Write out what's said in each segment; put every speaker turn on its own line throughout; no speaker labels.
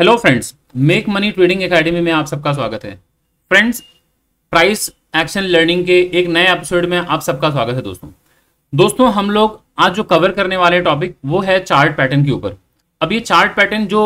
hello friends make money trading academy में आप सबका स्वागत है फ्रेंड्स प्राइस एक्शन लर्निंग के एक नए एपिसोड में आप सबका स्वागत है दोस्तों दोस्तों हम लोग आज जो कवर करने वाले टॉपिक वो है चार्ट पैटर्न के ऊपर अब ये चार्ट पैटर्न जो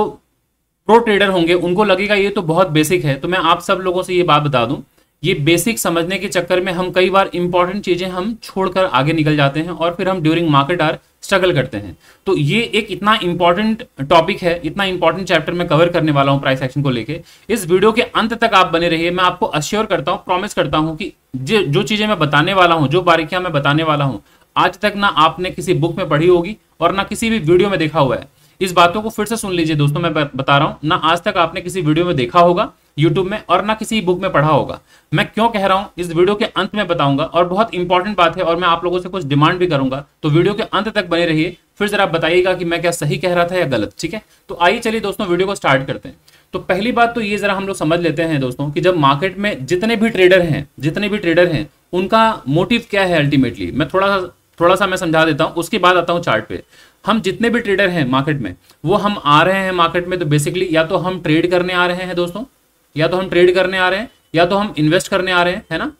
प्रो ट्रेडर होंगे उनको लगेगा ये तो बहुत बेसिक है तो मैं आप सब लोगों से ये बात बता दूं ये बेसिक समझने के चक्कर में हम कई बार इंपॉर्टेंट चीज़ें हम छोड़कर आगे निकल जाते हैं और फिर हम ड्यूरिंग मार्केट आर स्ट्रगल करते हैं तो ये एक इतना इंपॉर्टेंट टॉपिक है इतना इंपॉर्टेंट चैप्टर मैं कवर करने वाला हूँ प्राइस एक्शन को लेके इस वीडियो के अंत तक आप बने रहिए मैं आपको अश्योर करता हूँ प्रॉमिस करता हूँ कि जो जो चीज़ें मैं बताने वाला हूँ जो बारीकियां मैं बताने वाला हूँ आज तक ना आपने किसी बुक में पढ़ी होगी और ना किसी भी वीडियो में देखा हुआ है इस बातों को फिर से सुन लीजिए दोस्तों मैं बता रहा हूँ ना आज तक आपने किसी वीडियो में देखा होगा यूट्यूब में और ना किसी बुक में पढ़ा होगा मैं क्यों कह रहा हूं इस वीडियो के अंत में बताऊंगा और बहुत इंपॉर्टेंट बात है और मैं आप लोगों से कुछ डिमांड भी करूंगा तो वीडियो के अंत तक बने रहिए फिर जरा बताइएगा कि मैं क्या सही कह रहा था या गलत ठीक है तो आइए चलिए दोस्तों वीडियो को स्टार्ट करते हैं तो पहली बात तो ये जरा हम लोग समझ लेते हैं दोस्तों कि जब मार्केट में जितने भी ट्रेडर हैं जितने भी ट्रेडर हैं उनका मोटिव क्या है अल्टीमेटली मैं थोड़ा सा थोड़ा सा मैं समझा देता हूं उसके बाद आता हूं चार्ट पे हम जितने भी ट्रेडर हैं मार्केट में वो हम आ रहे हैं मार्केट में तो बेसिकली या तो हम ट्रेड करने आ रहे हैं दोस्तों या तो हम ट्रेड करने आ रहे हैं या तो हम इन्वेस्ट करने आ रहे हैं है ना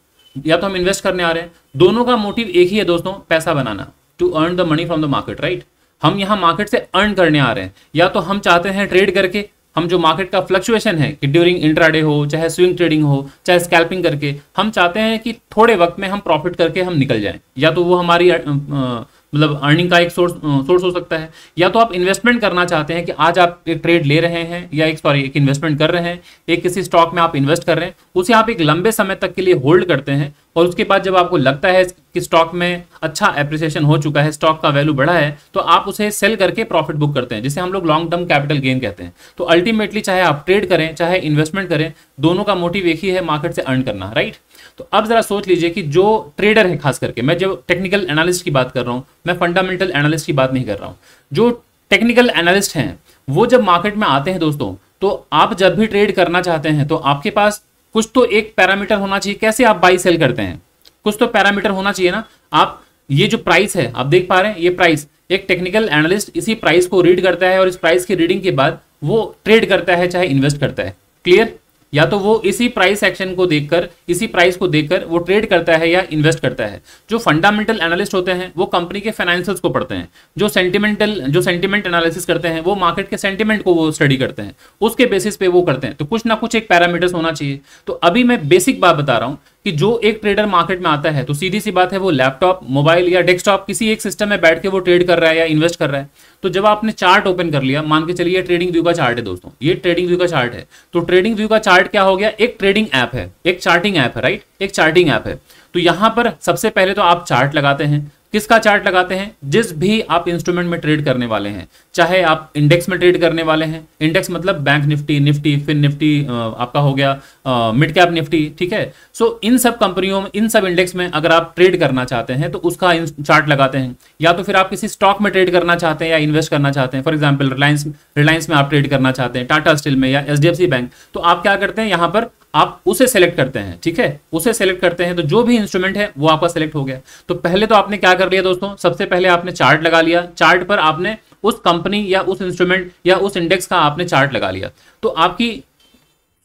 या तो हम इन्वेस्ट करने आ रहे हैं दोनों का मोटिव एक ही है दोस्तों पैसा बनाना to earn the money from the market right हम यहाँ मार्केट से अर्न करने आ रहे हैं या तो हम चाहते हैं ट्रेड करके हम जो मार्केट का फ्लक्चुएशन है कि ड्यूरिंग इंट्राडे हो चाहे स्विंग ट्रेडिंग हो चाहे स्कैल्पिंग करके हम चाहते हैं कि थोड़े वक्त में हम प्रॉफिट करके हम निकल जाएं या तो वो हमारी आ, आ, मतलब अर्निंग का एक सोर्स सोर्स हो सकता है या तो आप इन्वेस्टमेंट करना चाहते हैं कि आज आप एक ट्रेड ले रहे हैं या एक सॉरी एक इन्वेस्टमेंट कर रहे हैं एक किसी स्टॉक में आप इन्वेस्ट कर रहे हैं उसे आप एक लंबे समय तक के लिए होल्ड करते हैं और उसके बाद जब आपको लगता है कि स्टॉक में अच्छा एप्रिसिएशन हो चुका है स्टॉक का वैल्यू बढ़ा है तो आप उसे सेल करके प्रॉफिट बुक करते हैं जिसे हम लोग लॉन्ग टर्म कैपिटल गेन कहते हैं तो अल्टीमेटली चाहे आप ट्रेड करें चाहे इन्वेस्टमेंट करें दोनों का मोटिव एक ही है मार्केट से अर्न करना राइट तो अब जरा सोच लीजिए कि जो ट्रेडर है खास करके मैं जब टेक्निकल एनालिस्ट की बात कर रहा हूं मैं फंडामेंटल एनालिस्ट की बात नहीं कर रहा हूं जो टेक्निकल एनालिस्ट हैं वो जब मार्केट में आते हैं दोस्तों तो आप जब भी ट्रेड करना चाहते हैं तो आपके पास कुछ तो एक पैरामीटर होना चाहिए कैसे आप बाई सेल करते हैं कुछ तो पैरामीटर होना चाहिए ना आप ये जो प्राइस है आप देख पा रहे हैं ये प्राइस एक टेक्निकल एनालिस्ट इसी प्राइस को रीड करता है और इस प्राइस की रीडिंग के बाद वो ट्रेड करता है चाहे इन्वेस्ट करता है क्लियर या तो वो इसी प्राइस एक्शन को देखकर इसी प्राइस को देखकर वो ट्रेड करता है या इन्वेस्ट करता है जो फंडामेंटल एनालिस्ट होते हैं वो कंपनी के फाइनेंशियल्स को पढ़ते हैं जो सेंटिमेंटल जो सेंटिमेंट एनालिसिस करते हैं वो मार्केट के सेंटिमेंट को वो स्टडी करते हैं उसके बेसिस पे वो करते हैं तो कुछ ना कुछ एक पैरामीटर्स होना चाहिए तो अभी मैं बेसिक बात बता रहा हूँ कि जो एक ट्रेडर मार्केट में आता है तो सीधी सी बात है वो लैपटॉप मोबाइल या डेस्कटॉप किसी एक सिस्टम में बैठ के वो ट्रेड कर रहा है या इन्वेस्ट कर रहा है तो जब आपने चार्ट ओपन कर लिया मान के चलिए ट्रेडिंग व्यू का चार्ट है दोस्तों ये ट्रेडिंग व्यू का चार्ट है तो ट्रेडिंग व्यू का चार्ट क्या हो गया एक ट्रेडिंग ऐप है एक चार्टिंग ऐप है राइट एक चार्टिंग ऐप है तो यहां पर सबसे पहले तो आप चार्ट लगाते हैं किसका चार्ट लगाते हैं जिस भी आप इंस्ट्रूमेंट में ट्रेड करने वाले हैं चाहे आप इंडेक्स में ट्रेड करने वाले हैं इंडेक्स मतलब बैंक निफ्टी निफ्टी फिर निफ्टी आपका हो गया मिड कैप निफ्टी ठीक है सो so, इन सब कंपनियों में इन सब इंडेक्स में अगर आप ट्रेड करना चाहते हैं तो उसका चार्ट लगाते हैं या तो फिर आप किसी स्टॉक में ट्रेड करना चाहते हैं या इन्वेस्ट करना चाहते हैं फॉर एग्जाम्पल रिलायंस रिलायंस में आप ट्रेड करना चाहते हैं टाटा स्टील में या एच बैंक तो आप क्या करते हैं यहाँ पर आप उसे सेलेक्ट करते हैं ठीक है उसे सेलेक्ट करते हैं तो जो भी इंस्ट्रूमेंट है वो आपका सेलेक्ट हो गया तो पहले तो आपने क्या कर लिया दोस्तों सबसे पहले आपने चार्ट लगा लिया चार्ट पर आपने उस कंपनी या उस इंस्ट्रूमेंट या उस इंडेक्स का आपने चार्ट लगा लिया तो आपकी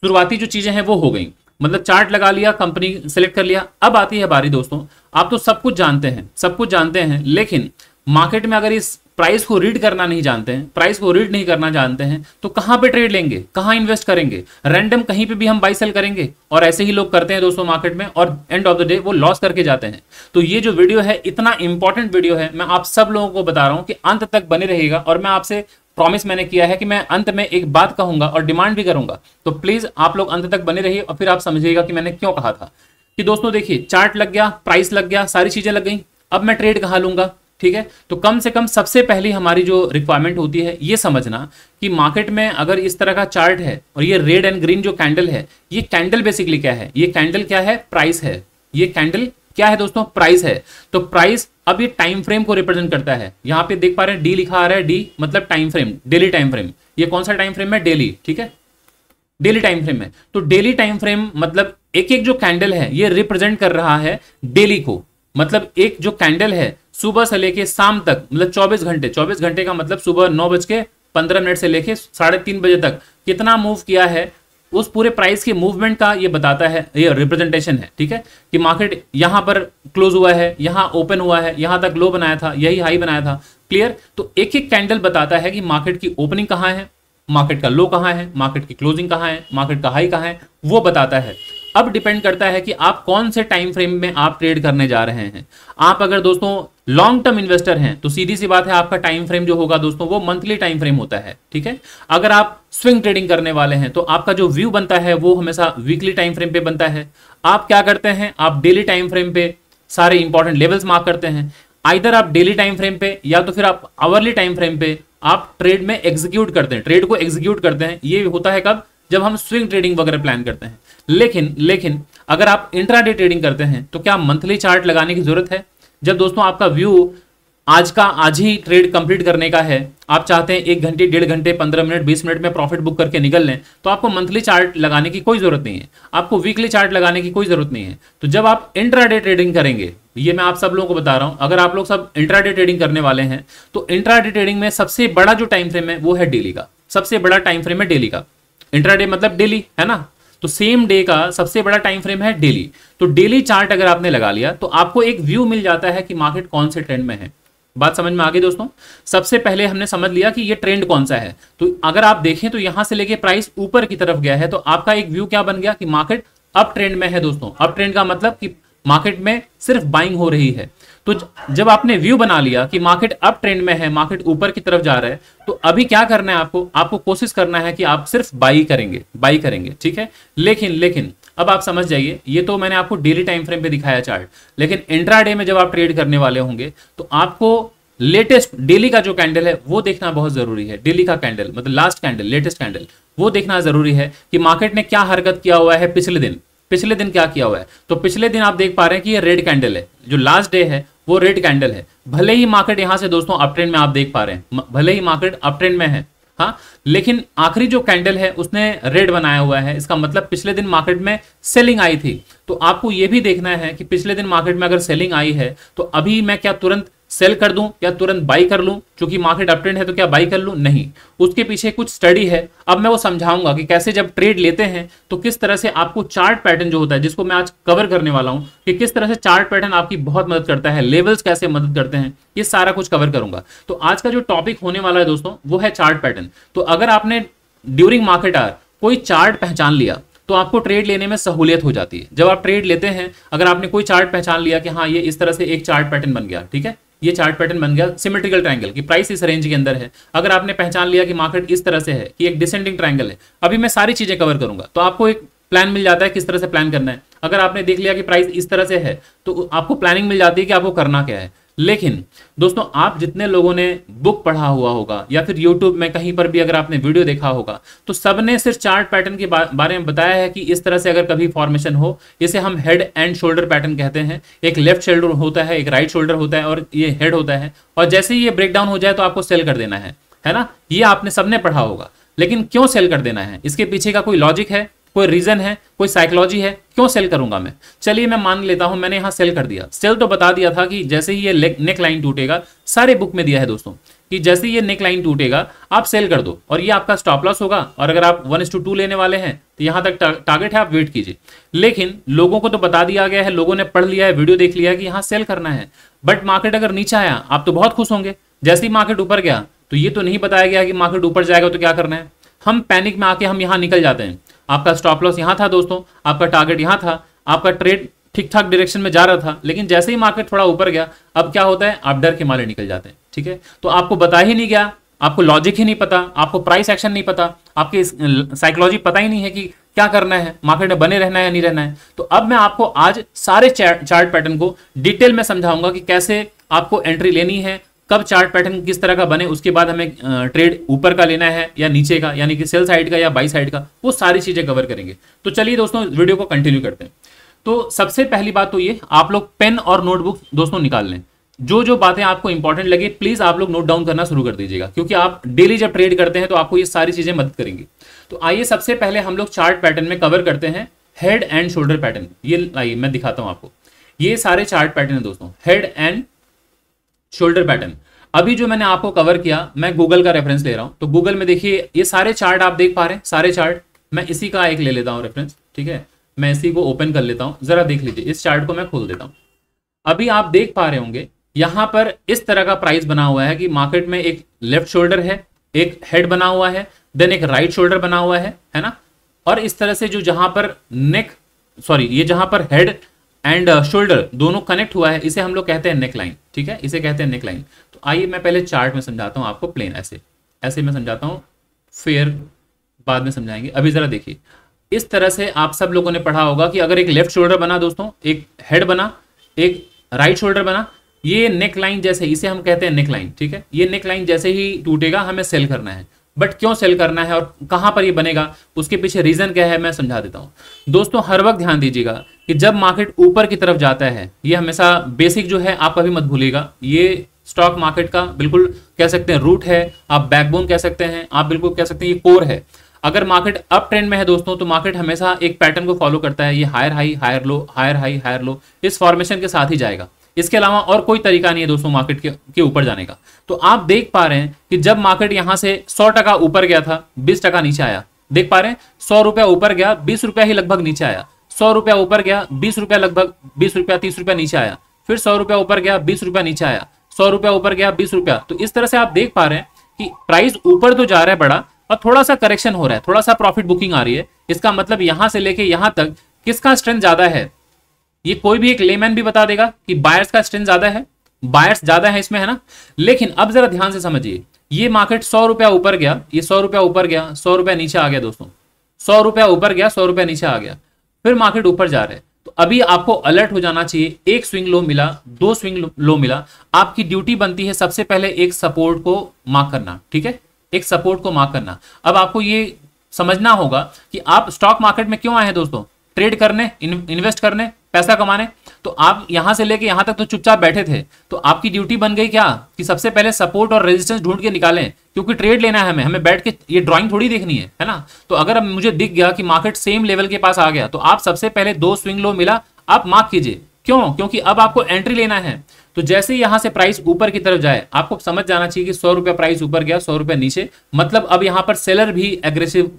शुरुआती जो चीजें हैं वो हो गई मतलब चार्ट लगा लिया कंपनी सेलेक्ट कर लिया अब आती है बारी दोस्तों आप तो सब कुछ जानते हैं सब कुछ जानते हैं लेकिन मार्केट में अगर इस प्राइस को रीड करना नहीं जानते हैं प्राइस को रीड नहीं करना जानते हैं तो कहाँ पे ट्रेड लेंगे कहां इन्वेस्ट करेंगे रैंडम कहीं पे भी हम बाई सेल करेंगे और ऐसे ही लोग करते हैं दोस्तों मार्केट में और एंड ऑफ द डे वो लॉस करके जाते हैं तो ये जो वीडियो है इतना इंपॉर्टेंट वीडियो है मैं आप सब लोगों को बता रहा हूं कि अंत तक बने रहेगा और मैं आपसे प्रॉमिस मैंने किया है कि मैं अंत में एक बात कहूंगा और डिमांड भी करूंगा तो प्लीज आप लोग अंत तक बने रहिए और फिर आप समझिएगा कि मैंने क्यों कहा था कि दोस्तों देखिए चार्ट लग गया प्राइस लग गया सारी चीजें लग गई अब मैं ट्रेड कहा लूंगा ठीक है तो कम से कम सबसे पहली हमारी जो रिक्वायरमेंट होती है ये समझना कि मार्केट में अगर इस तरह का चार्ट है और ये रेड एंड ग्रीन जो कैंडल है ये कैंडल बेसिकली क्या है ये कैंडल क्या है प्राइस है ये कैंडल क्या है दोस्तों प्राइस है तो प्राइस अब ये टाइम फ्रेम को रिप्रेजेंट करता है यहाँ पे देख पा रहे हैं डी लिखा आ रहा है डी मतलब time frame daily time frame ये कौन सा टाइम फ्रेम है डेली ठीक है डेली टाइम फ्रेम है तो डेली टाइम फ्रेम मतलब एक एक जो कैंडल है ये रिप्रेजेंट कर रहा है डेली को मतलब एक जो कैंडल है सुबह से लेके शाम तक मतलब 24 घंटे 24 घंटे का मतलब सुबह नौ बज के पंद्रह मिनट से लेके साढ़े तीन बजे तक कितना मूव किया है उस पूरे प्राइस के मूवमेंट का ये बताता है ये रिप्रेजेंटेशन है ठीक है कि मार्केट यहाँ पर क्लोज हुआ है यहाँ ओपन हुआ है यहाँ तक लो बनाया था यही हाई बनाया था क्लियर तो एक एक कैंडल बताता है कि मार्केट की ओपनिंग कहाँ है मार्केट का लो कहाँ है मार्केट की क्लोजिंग कहाँ है मार्केट का हाई कहाँ है वो बताता है अब डिपेंड करता है कि आप कौन से टाइम फ्रेम में आप ट्रेड करने जा रहे हैं आप अगर दोस्तों लॉन्ग टर्म इन्वेस्टर हैं तो सीधी सी बात है आपका टाइम फ्रेम जो होगा दोस्तों वो मंथली टाइम फ्रेम होता है ठीक है अगर आप स्विंग ट्रेडिंग करने वाले हैं तो आपका जो व्यू बनता है वो हमेशा वीकली टाइम फ्रेम पे बनता है आप क्या करते हैं आप डेली टाइम फ्रेम पे सारे इंपॉर्टेंट लेवल्स मार्क करते हैं आइधर आप डेली टाइम फ्रेम पे या तो फिर आप आवरली टाइम फ्रेम पे आप ट्रेड में एग्जीक्यूट करते हैं ट्रेड को एग्जीक्यूट करते हैं ये होता है कब जब हम स्विंग ट्रेडिंग वगैरह प्लान करते हैं लेकिन लेकिन अगर आप इंट्रा ट्रेडिंग करते हैं तो क्या मंथली चार्ट लगाने की जरूरत है जब दोस्तों आपका व्यू आज का आज ही ट्रेड कंप्लीट करने का है आप चाहते हैं एक घंटे डेढ़ घंटे पंद्रह मिनट बीस मिनट में प्रॉफिट बुक करके निकल लें तो आपको मंथली चार्ट लगाने की कोई ज़रूरत नहीं है आपको वीकली चार्ट लगाने की कोई ज़रूरत नहीं है तो जब आप इंट्रा ट्रेडिंग करेंगे ये मैं आप सब लोगों को बता रहा हूं अगर आप लोग सब इंट्राडे ट्रेडिंग करने वाले हैं तो इंट्रा ट्रेडिंग में सबसे बड़ा जो टाइम फ्रेम है वो है डेली का सबसे बड़ा टाइम फ्रेम है डेली का इंट्राडे मतलब डेली है ना तो सेम डे का सबसे बड़ा टाइम फ्रेम है डेली तो डेली चार्ट अगर आपने लगा लिया तो आपको एक व्यू मिल जाता है कि मार्केट कौन से ट्रेंड में है बात समझ में आ गई दोस्तों सबसे पहले हमने समझ लिया कि ये ट्रेंड कौन सा है तो अगर आप देखें तो यहां से लेके प्राइस ऊपर की तरफ गया है तो आपका एक व्यू क्या बन गया कि मार्केट अप ट्रेंड में है दोस्तों अप ट्रेंड का मतलब कि मार्केट में सिर्फ बाइंग हो रही है तो जब आपने व्यू बना लिया कि मार्केट अप ट्रेंड में है मार्केट ऊपर की तरफ जा रहा है तो अभी क्या करना है आपको आपको कोशिश करना है कि आप सिर्फ बाई करेंगे बाई करेंगे ठीक है लेकिन लेकिन अब आप समझ जाइए ये तो मैंने आपको डेली टाइम फ्रेम पे दिखाया चार्ट लेकिन इंट्रा में जब आप ट्रेड करने वाले होंगे तो आपको लेटेस्ट डेली का जो कैंडल है वो देखना बहुत जरूरी है डेली का कैंडल मतलब लास्ट कैंडल लेटेस्ट कैंडल वो देखना जरूरी है कि मार्केट ने क्या हरकत किया हुआ है पिछले दिन पिछले दिन क्या किया हुआ है तो पिछले दिन आप देख पा रहे हैं कि ये रेड कैंडल है जो लास्ट डे है वो रेड कैंडल है भले ही मार्केट यहां से दोस्तों अपट्रेंड में आप देख पा रहे हैं भले ही मार्केट अपट्रेंड में है हाँ लेकिन आखिरी जो कैंडल है उसने रेड बनाया हुआ है इसका मतलब पिछले दिन मार्केट में सेलिंग आई थी तो आपको यह भी देखना है कि पिछले दिन मार्केट में अगर सेलिंग आई है तो अभी मैं क्या तुरंत सेल कर दूं या तुरंत बाई कर लूं क्योंकि मार्केट अपट्रेंड है तो क्या बाई कर लूं नहीं उसके पीछे कुछ स्टडी है अब मैं वो समझाऊंगा कि कैसे जब ट्रेड लेते हैं तो किस तरह से आपको चार्ट पैटर्न जो होता है जिसको मैं आज कवर करने वाला हूं कि किस तरह से चार्ट पैटर्न आपकी बहुत मदद करता है लेवल्स कैसे मदद करते हैं ये सारा कुछ कवर करूंगा तो आज का जो टॉपिक होने वाला है दोस्तों वो है चार्ट पैटर्न तो अगर आपने ड्यूरिंग मार्केट आर कोई चार्ट पहचान लिया तो आपको ट्रेड लेने में सहूलियत हो जाती है जब आप ट्रेड लेते हैं अगर आपने कोई चार्ट पहचान लिया कि हाँ ये इस तरह से एक चार्ट पैटर्न बन गया ठीक है ये चार्ट पैटर्न बन गया सिमेट्रिकल ट्रायंगल की प्राइस इस रेंज के अंदर है अगर आपने पहचान लिया कि मार्केट इस तरह से है कि एक डिसेंडिंग ट्रायंगल है अभी मैं सारी चीजें कवर करूंगा तो आपको एक प्लान मिल जाता है किस तरह से प्लान करना है अगर आपने देख लिया कि प्राइस इस तरह से है तो आपको प्लानिंग मिल जाती है कि आपको करना क्या है लेकिन दोस्तों आप जितने लोगों ने बुक पढ़ा हुआ होगा या फिर यूट्यूब में कहीं पर भी अगर आपने वीडियो देखा होगा तो सबने सिर्फ चार्ट पैटर्न के बारे में बताया है कि इस तरह से अगर कभी फॉर्मेशन हो इसे हम हेड एंड शोल्डर पैटर्न कहते हैं एक लेफ्ट शोल्डर होता है एक राइट शोल्डर होता है और ये हेड होता है और जैसे ही ये ब्रेकडाउन हो जाए तो आपको सेल कर देना है है ना ये आपने सबने पढ़ा होगा लेकिन क्यों सेल कर देना है इसके पीछे का कोई लॉजिक है कोई रीजन है कोई साइकोलॉजी है क्यों सेल करूंगा मैं चलिए मैं मान लेता हूं मैंने यहां सेल कर दिया सेल तो बता दिया था कि जैसे ही ये नेक लाइन टूटेगा सारे बुक में दिया है दोस्तों कि जैसे ही ये नेक लाइन टूटेगा आप सेल कर दो और ये आपका स्टॉप लॉस होगा और अगर आप वन टू लेने वाले हैं तो यहां तक टारगेट है आप वेट कीजिए लेकिन लोगों को तो बता दिया गया है लोगों ने पढ़ लिया है वीडियो देख लिया है कि यहां सेल करना है बट मार्केट अगर नीचे आया आप तो बहुत खुश होंगे जैसे ही मार्केट ऊपर गया तो ये तो नहीं बताया गया कि मार्केट ऊपर जाएगा तो क्या करना है हम पैनिक में आके हम यहां निकल जाते हैं आपका स्टॉप लॉस यहाँ था दोस्तों आपका टारगेट यहाँ था आपका ट्रेड ठीक ठाक डायरेक्शन में जा रहा था लेकिन जैसे ही मार्केट थोड़ा ऊपर गया अब क्या होता है आप डर के मारे निकल जाते हैं ठीक है तो आपको बता ही नहीं गया आपको लॉजिक ही नहीं पता आपको प्राइस एक्शन नहीं पता आपके साइकोलॉजी पता ही नहीं है कि क्या करना है मार्केट में बने रहना है या नहीं रहना है तो अब मैं आपको आज सारे चार्ट पैटर्न को डिटेल में समझाऊंगा कि कैसे आपको एंट्री लेनी है कब चार्ट पैटर्न किस तरह का बने उसके बाद हमें ट्रेड ऊपर का लेना है या नीचे का यानी कि सेल साइड का या बाई साइड का वो सारी चीज़ें कवर करेंगे तो चलिए दोस्तों वीडियो को कंटिन्यू करते हैं तो सबसे पहली बात तो ये आप लोग पेन और नोटबुक दोस्तों निकाल लें जो जो बातें आपको इंपॉर्टेंट लगे प्लीज आप लोग नोट डाउन करना शुरू कर दीजिएगा क्योंकि आप डेली जब ट्रेड करते हैं तो आपको ये सारी चीजें मदद करेंगी तो आइए सबसे पहले हम लोग चार्ट पैटर्न में कवर करते हैं हेड एंड शोल्डर पैटर्न ये आइए मैं दिखाता हूं आपको ये सारे चार्ट पैटर्न है दोस्तों हेड एंड शोल्डर पैटर्न अभी जो मैंने आपको कवर किया मैं गूगल का रेफरेंस ले रहा हूं तो गूगल में देखिए ये सारे चार्ट आप देख पा रहे हैं सारे चार्ट मैं इसी का एक ले लेता हूं रेफरेंस ठीक है मैं इसी को ओपन कर लेता हूं जरा देख लीजिए इस चार्ट को मैं खोल देता हूं अभी आप देख पा रहे होंगे यहां पर इस तरह का प्राइस बना हुआ है कि मार्केट में एक लेफ्ट शोल्डर है एक हेड बना हुआ है देन एक राइट शोल्डर बना हुआ है है ना और इस तरह से जो जहां पर नेक सॉरी ये जहां पर हेड एंड शोल्डर uh, दोनों कनेक्ट हुआ है इसे हम लोग कहते हैं नेक लाइन ठीक है इसे कहते हैं नेक लाइन तो आइए मैं पहले चार्ट में समझाता हूँ आपको प्लेन ऐसे ऐसे मैं समझाता हूँ फिर बाद में समझाएंगे अभी ज़रा देखिए इस तरह से आप सब लोगों ने पढ़ा होगा कि अगर एक लेफ्ट शोल्डर बना दोस्तों एक हेड बना एक राइट शोल्डर बना ये नेक लाइन जैसे इसे हम कहते हैं नेक लाइन ठीक है ये नेक लाइन जैसे ही टूटेगा हमें सेल करना है बट क्यों सेल करना है और कहाँ पर ये बनेगा उसके पीछे रीज़न क्या है मैं समझा देता हूँ दोस्तों हर वक्त ध्यान दीजिएगा कि जब मार्केट ऊपर की तरफ जाता है ये हमेशा बेसिक जो है आप कभी मत भूलिएगा ये स्टॉक मार्केट का बिल्कुल कह सकते हैं रूट है आप बैकबोन कह सकते हैं आप बिल्कुल कह सकते हैं ये कोर है अगर मार्केट अप ट्रेंड में है दोस्तों तो मार्केट हमेशा एक पैटर्न को फॉलो करता है ये higher high higher low higher high higher low इस फॉर्मेशन के साथ ही जाएगा इसके अलावा और कोई तरीका नहीं है दोस्तों मार्केट के ऊपर जाने का तो आप देख पा रहे हैं कि जब मार्केट यहाँ से सौ टका ऊपर गया था बीस टका नीचे आया देख पा रहे हैं सौ रुपया ऊपर गया बीस रुपया ही लगभग नीचे आया सौ रुपया ऊपर गया बीस रुपया लगभग बीस रुपया तीस रुपया नीचे आया फिर सौ रुपया ऊपर गया बीस रुपया नीचे आया सौ रुपया ऊपर गया बीस रुपया तो इस तरह से आप देख पा रहे हैं कि प्राइस ऊपर तो जा रहा है बड़ा और थोड़ा सा करेक्शन हो रहा है थोड़ा सा प्रॉफिट बुकिंग आ रही है इसका मतलब यहां से लेके यहां तक किसका स्ट्रेंथ ज्यादा है ये कोई भी एक लेमैन भी बता देगा कि बायर्स का स्ट्रेंथ ज्यादा है बायर्स ज्यादा है इसमें है ना लेकिन अब जरा ध्यान से समझिए ये मार्केट सौ रुपया ऊपर गया ये सौ रुपया ऊपर गया सौ रुपया नीचे आ गया दोस्तों सौ रुपया ऊपर गया सौ रुपया नीचे आ गया फिर मार्केट ऊपर जा रहे हैं तो अभी आपको अलर्ट हो जाना चाहिए एक स्विंग लो मिला दो स्विंग लो मिला आपकी ड्यूटी बनती है सबसे पहले एक सपोर्ट को मार्क करना ठीक है एक सपोर्ट को मार्क करना अब आपको ये समझना होगा कि आप स्टॉक मार्केट में क्यों आए हैं दोस्तों ट्रेड करने इन्वेस्ट करने पैसा कमाने तो आप यहां से लेके यहां तक तो चुपचाप बैठे थे तो आपकी ड्यूटी बन गई क्या कि सबसे पहले सपोर्ट और रेजिस्टेंस ढूंढ के निकालें क्योंकि ट्रेड लेना है हमें हमें बैठ के ये ड्राइंग थोड़ी देखनी है है ना तो अगर अब मुझे दिख गया कि मार्केट सेम लेवल के पास आ गया तो आप सबसे पहले दो स्विंग लो मिला आप माफ कीजिए क्यों क्योंकि अब आपको एंट्री लेना है तो जैसे ही यहां से प्राइस ऊपर की तरफ जाए आपको समझ जाना चाहिए कि सौ रुपया प्राइस ऊपर गया सौ रुपया नीचे मतलब अब यहां पर सेलर भी एग्रेसिव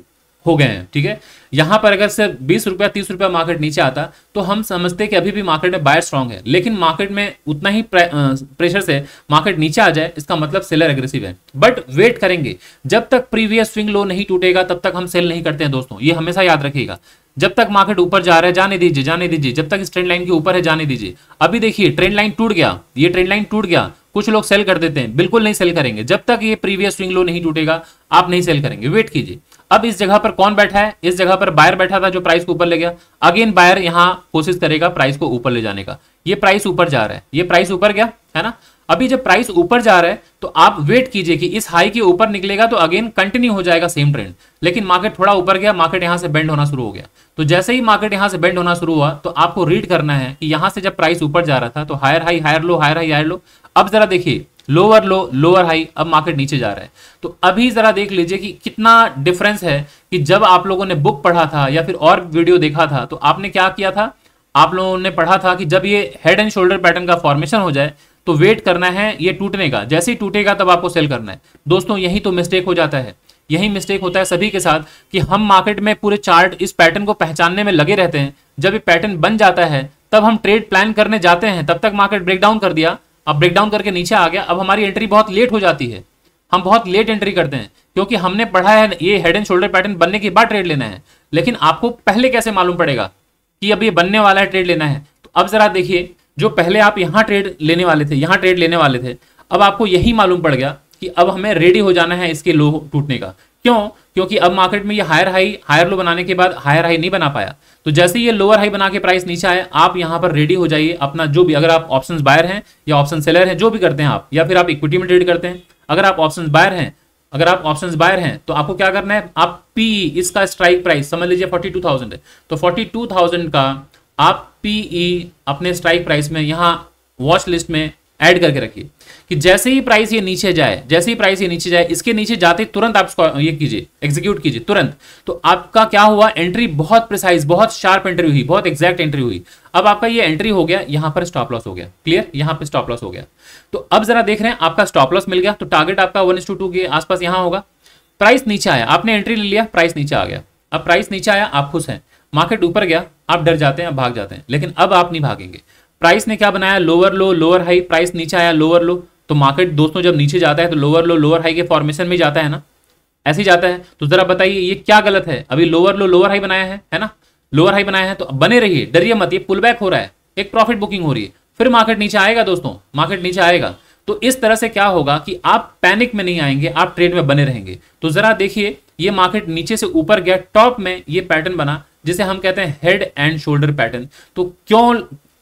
हो गए हैं ठीक है यहां पर अगर सिर्फ बीस रुपया तीस रुपया मार्केट नीचे आता तो हम समझते कि अभी भी मार्केट में बायर स्ट्रांग है लेकिन मार्केट में उतना ही प्रेशर से मार्केट नीचे आ जाए इसका मतलब सेलर एग्रेसिव है बट वेट करेंगे जब तक प्रीवियस स्विंग लो नहीं टूटेगा तब तक हम सेल नहीं करते हैं दोस्तों ये हमेशा याद रखिएगा जब तक मार्केट ऊपर जा रहा है जाने दीजिए जाने दीजिए जब तक इस ट्रेंड लाइन के ऊपर है जाने दीजिए अभी देखिए ट्रेंड लाइन टूट गया ये ट्रेंड लाइन टूट गया कुछ लोग सेल कर देते हैं बिल्कुल नहीं सेल करेंगे जब तक ये प्रीवियस स्विंग लो नहीं टूटेगा आप नहीं सेल करेंगे वेट कीजिए अब इस जगह पर कौन बैठा है इस जगह पर बायर बैठा था जो प्राइस को ऊपर ले गया अगेन बायर यहां कोशिश करेगा प्राइस को ऊपर ले जाने का ये प्राइस ऊपर जा रहा है ये प्राइस ऊपर गया है ना अभी जब प्राइस ऊपर जा रहा है तो आप वेट कीजिए कि इस हाई के ऊपर निकलेगा तो अगेन कंटिन्यू हो जाएगा सेम ट्रेंड लेकिन मार्केट थोड़ा ऊपर गया मार्केट यहां से बेंड होना शुरू हो गया तो जैसे ही मार्केट यहां से बेंड होना शुरू हुआ तो आपको रीड करना है कि यहां से जब प्राइस ऊपर जा रहा था तो higher high higher low higher high higher low अब जरा देखिए लोअर लो लोअर हाई अब मार्केट नीचे जा रहा है तो अभी जरा देख लीजिए कि कितना डिफरेंस है कि जब आप लोगों ने बुक पढ़ा था या फिर और वीडियो देखा था तो आपने क्या किया था आप लोगों ने पढ़ा था कि जब ये हेड एंड शोल्डर पैटर्न का फॉर्मेशन हो जाए तो वेट करना है ये टूटने का जैसे ही टूटेगा तब आपको सेल करना है दोस्तों यही तो मिस्टेक हो जाता है यही मिस्टेक होता है सभी के साथ कि हम मार्केट में पूरे चार्ट इस पैटर्न को पहचानने में लगे रहते हैं जब ये पैटर्न बन जाता है तब हम ट्रेड प्लान करने जाते हैं तब तक मार्केट ब्रेकडाउन कर दिया अब ब्रेकडाउन करके नीचे आ गया अब हमारी एंट्री बहुत लेट हो जाती है हम बहुत लेट एंट्री करते हैं क्योंकि हमने पढ़ा है ये हेड एंड शोल्डर पैटर्न बनने के बाद ट्रेड लेना है लेकिन आपको पहले कैसे मालूम पड़ेगा कि अब ये बनने वाला है ट्रेड लेना है तो अब ज़रा देखिए जो पहले आप यहाँ ट्रेड लेने वाले थे यहाँ ट्रेड लेने वाले थे अब आपको यही मालूम पड़ गया कि अब हमें रेडी हो जाना है इसके लो टूटने का क्यों क्योंकि अब मार्केट में ये हायर हाई हायर लो बनाने के बाद हायर हाई नहीं बना पाया तो जैसे ये लोअर हाई बना के प्राइस नीचे आए आप यहां पर रेडी हो जाइए अपना जो भी अगर आप ऑप्शन बायर हैं या ऑप्शन सेलर हैं जो भी करते हैं आप या फिर आप इक्विटी में ट्रेड करते हैं अगर आप ऑप्शन बायर हैं अगर आप ऑप्शंस बायर हैं तो आपको क्या करना है आप पीई इसका स्ट्राइक प्राइस समझ लीजिए फोर्टी टू थाउजेंड है तो फोर्टी टू थाउजेंड का आप पीई e अपने स्ट्राइक प्राइस में यहाँ वॉच लिस्ट में ऐड करके रखिए कि जैसे ही प्राइस ये नीचे जाए जैसे ही प्राइस ये नीचे जाए इसके नीचे जाते तुरंत आप ये कीजिए एग्जीक्यूट कीजिए तुरंत तो आपका क्या हुआ एंट्री बहुत प्रिसाइज बहुत शार्प एंट्री हुई बहुत एग्जैक्ट एंट्री हुई अब आपका ये एंट्री हो गया यहां पर स्टॉप लॉस हो गया क्लियर यहां पर स्टॉप लॉस हो गया तो अब जरा देख रहे हैं आपका स्टॉप लॉस मिल गया तो टारगेट आपका वन के आसपास यहां होगा प्राइस नीचे आया आपने एंट्री ले लिया प्राइस नीचे आ गया अब प्राइस नीचे आया आप खुश हैं मार्केट ऊपर गया आप डर जाते हैं आप भाग जाते हैं लेकिन अब आप नहीं भागेंगे प्राइस ने क्या बनाया lower low lower high price नीचे आया लोअर लो तो मार्केट दोस्तों जब नीचे जाता है तो लोअर लो लोअर हाई के फॉर्मेशन में जाता है ना ऐसे ही जाता है तो जरा बताइए ये क्या गलत है अभी लोअर लो लोअर हाई बनाया है है ना लोअर हाई बनाया है तो बने रहिए डरिए मत ये पुल बैक हो रहा है एक प्रॉफिट बुकिंग हो रही है फिर मार्केट नीचे आएगा दोस्तों मार्केट नीचे आएगा तो इस तरह से क्या होगा कि आप पैनिक में नहीं आएंगे आप ट्रेड में बने रहेंगे तो जरा देखिए ये मार्केट नीचे से ऊपर गया टॉप में ये पैटर्न बना जिसे हम कहते हैं हेड एंड शोल्डर पैटर्न तो क्यों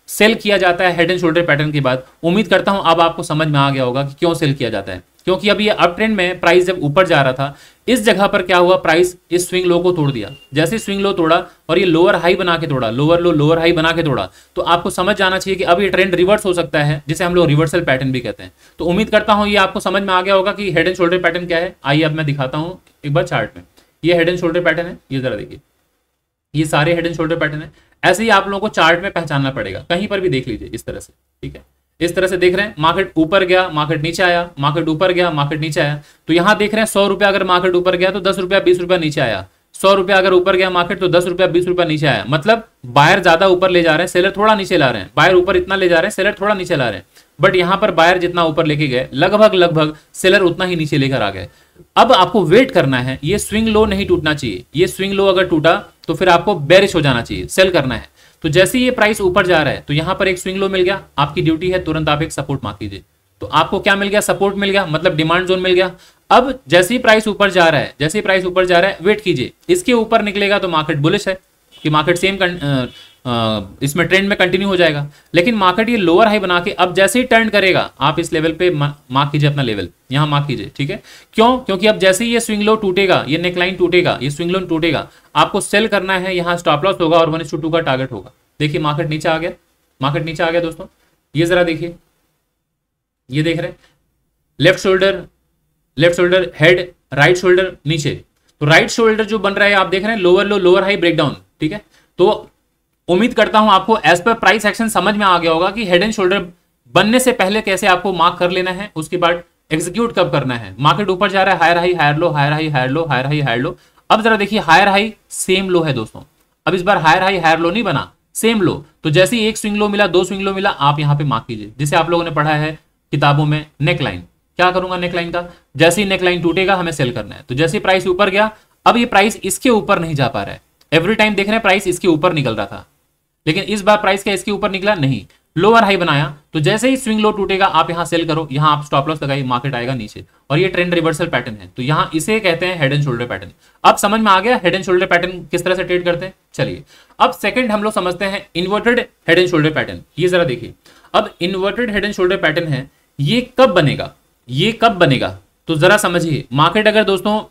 सेल किया जाता है हेड एंड शोल्डर पैटर्न के बाद उम्मीद करता हूं अब आपको समझ में आ गया होगा कि क्यों सेल किया जाता है क्योंकि अभी ये अप ट्रेंड में प्राइस जब ऊपर जा रहा था इस जगह पर क्या हुआ प्राइस इस स्विंग लो को तोड़ दिया जैसे स्विंग लो तोड़ा और ये लोअर हाई बना के तोड़ा लोअर लो लोअर हाई बना के तोड़ा तो आपको समझ जाना चाहिए कि अब ये ट्रेंड रिवर्स हो सकता है जिसे हम लोग रिवर्सल पैटर्न भी कहते हैं तो उम्मीद करता हूँ ये आपको समझ में आ गया होगा कि हेड एंड शोल्डर पैटर्न क्या है आइए अब मैं दिखाता हूँ एक बार चार्ट में ये हेड एंड शोल्डर पैटर्न है ये जरा देखिए ये सारे हेड एंड शोल्डर पैटर्न है ऐसे ही आप लोगों को चार्ट में पहचानना पड़ेगा कहीं पर भी देख लीजिए इस तरह से ठीक है इस तरह से देख रहे हैं मार्केट ऊपर गया मार्केट नीचे आया मार्केट ऊपर गया मार्केट नीचे आया तो यहां देख रहे हैं सौ रुपया अगर मार्केट ऊपर गया तो दस रुपया बीस रुपया नीचे आया सौ रुपया अगर ऊपर गया मार्केट तो दस रुपया बीस रुपया नीचे आया मतलब बायर ज्यादा ऊपर ले जा रहे हैं सेलर थोड़ा नीचे ला रहे हैं बायर ऊपर इतना ले जा रहे हैं सेलर थोड़ा नीचे ला रहे हैं बट यहां पर बायर जितना ऊपर लेके गए लगभग लगभग सेलर उतना ही नीचे लेकर आ गए अब आपको वेट करना है ये स्विंग लो नहीं टूटना चाहिए ये स्विंग लो अगर टूटा तो फिर आपको बैरिश हो जाना चाहिए सेल करना है तो जैसे ये प्राइस ऊपर जा रहा है तो यहां पर एक स्विंग लो मिल गया आपकी ड्यूटी है तुरंत आप एक सपोर्ट मांग कीजिए तो आपको क्या मिल गया सपोर्ट मिल गया मतलब डिमांड जोन मिल गया अब जैसे ही प्राइस ऊपर जा रहा है जैसे ही प्राइस ऊपर जा रहा है वेट कीजिए इसके ऊपर निकलेगा तो मार्केट बुलिश है कि मार्केट सेम इसमें ट्रेंड में कंटिन्यू हो जाएगा लेकिन मार्केट ये लोअर हाई बना के अब जैसे ही टर्न करेगा आप इस लेवल पे मार्क कीजिए अपना लेवल यहाँ मार्क कीजिए ठीक है क्यों क्योंकि अब जैसे ही ये स्विंग लो टूटेगा ये नेकलाइन टूटेगा ये स्विंग लोन टूटेगा आपको सेल करना है यहाँ स्टॉप लॉस होगा और वन का टारगेट होगा देखिए मार्केट नीचे आ गया मार्केट नीचे आ गया दोस्तों ये जरा देखिए ये देख रहे left shoulder left shoulder head right shoulder नीचे तो राइट शोल्डर जो बन रहा है आप देख रहे हैं lower low lower high breakdown ठीक है तो उम्मीद करता हूं आपको एज पर प्राइस एक्शन समझ में आ गया होगा कि हेड एंड शोल्डर बनने से पहले कैसे आपको मार्क कर लेना है उसके बाद एग्जीक्यूट कब करना है मार्केट ऊपर जा रहा है higher high higher low higher high higher low higher high higher low अब जरा देखिए हायर हाई सेम लो है दोस्तों अब इस बार हायर हाई हायर लो नहीं बना सेम लो तो जैसे ही एक स्विंग लो मिला दो स्विंग लो मिला आप यहाँ पे मार्क कीजिए जिसे आप लोगों ने पढ़ा है किताबों में नेक लाइन क्या करूंगा नेकलाइन का जैसे ही नेकलाइन टूटेगा हमें सेल करना है तो जैसे प्राइस ऊपर गया अब ये प्राइस इसके ऊपर नहीं जा पा रहा है एवरी टाइम देख रहे हैं प्राइस इसके ऊपर निकल रहा था लेकिन इस बार प्राइस क्या इसके ऊपर निकला नहीं लोअर हाई बनाया तो जैसे ही स्विंग लो टूटेगा आप यहां सेल करो यहां आप स्टॉप लॉस लगाइए मार्केट आएगा नीचे और ये ट्रेंड रिवर्सल पैटर्न है तो यहां इसे कहते हैं हेड एंड शोल्डर पैटर्न अब समझ में आ गया हेड एंड शोल्डर पैटर्न किस तरह से ट्रेड करते हैं चलिए अब सेकंड हम लोग समझते हैं inverted head and shoulder pattern ये जरा देखिए अब inverted head and shoulder pattern है ये कब बनेगा ये कब बनेगा तो जरा समझिए मार्केट अगर दोस्तों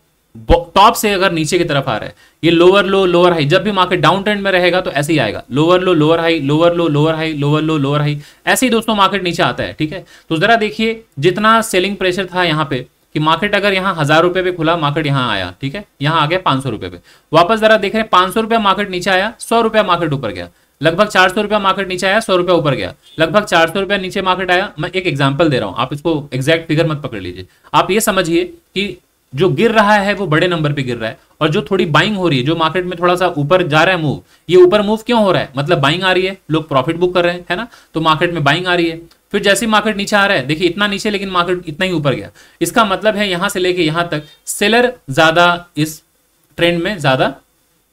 टॉप से अगर नीचे की तरफ आ रहा है ये लोअर लो लोअर हाई जब भी मार्केट डाउन ट्रेंड में रहेगा तो ऐसे ही आएगा lower low lower high lower low lower high lower low lower high ऐसे ही दोस्तों मार्केट नीचे आता है ठीक है तो जरा देखिए जितना सेलिंग प्रेशर था यहाँ पे कि मार्केट अगर यहाँ हजार रुपए पे खुला मार्केट यहाँ आया ठीक है यहाँ आ गया पांच सौ रुपए पे वापस जरा देख रहे हैं पांच सौ रुपया मार्केट नीचे आया सौ रुपया मार्केट ऊपर गया लगभग चार सौ रुपया मार्केट नीचे आया सौ रुपया ऊपर गया लगभग चार सौ रुपया नीचे मार्केट आया मैं एक एग्जाम्पल दे रहा हूँ आप इसको एग्जैक्ट फिगर मत पकड़ लीजिए आप ये समझिए कि जो गिर रहा है वो बड़े नंबर पे गिर रहा है और जो थोड़ी बाइंग हो रही है जो मार्केट में थोड़ा सा ऊपर जा रहा है मूव ये ऊपर मूव क्यों हो रहा है मतलब बाइंग आ रही है लोग प्रॉफिट बुक कर रहे हैं है ना तो मार्केट में बाइंग आ रही है फिर जैसे ही मार्केट नीचे आ रहा है देखिए इतना नीचे लेकिन मार्केट इतना ही ऊपर गया इसका मतलब है यहां से लेके यहां तक सेलर ज्यादा इस ट्रेंड में ज्यादा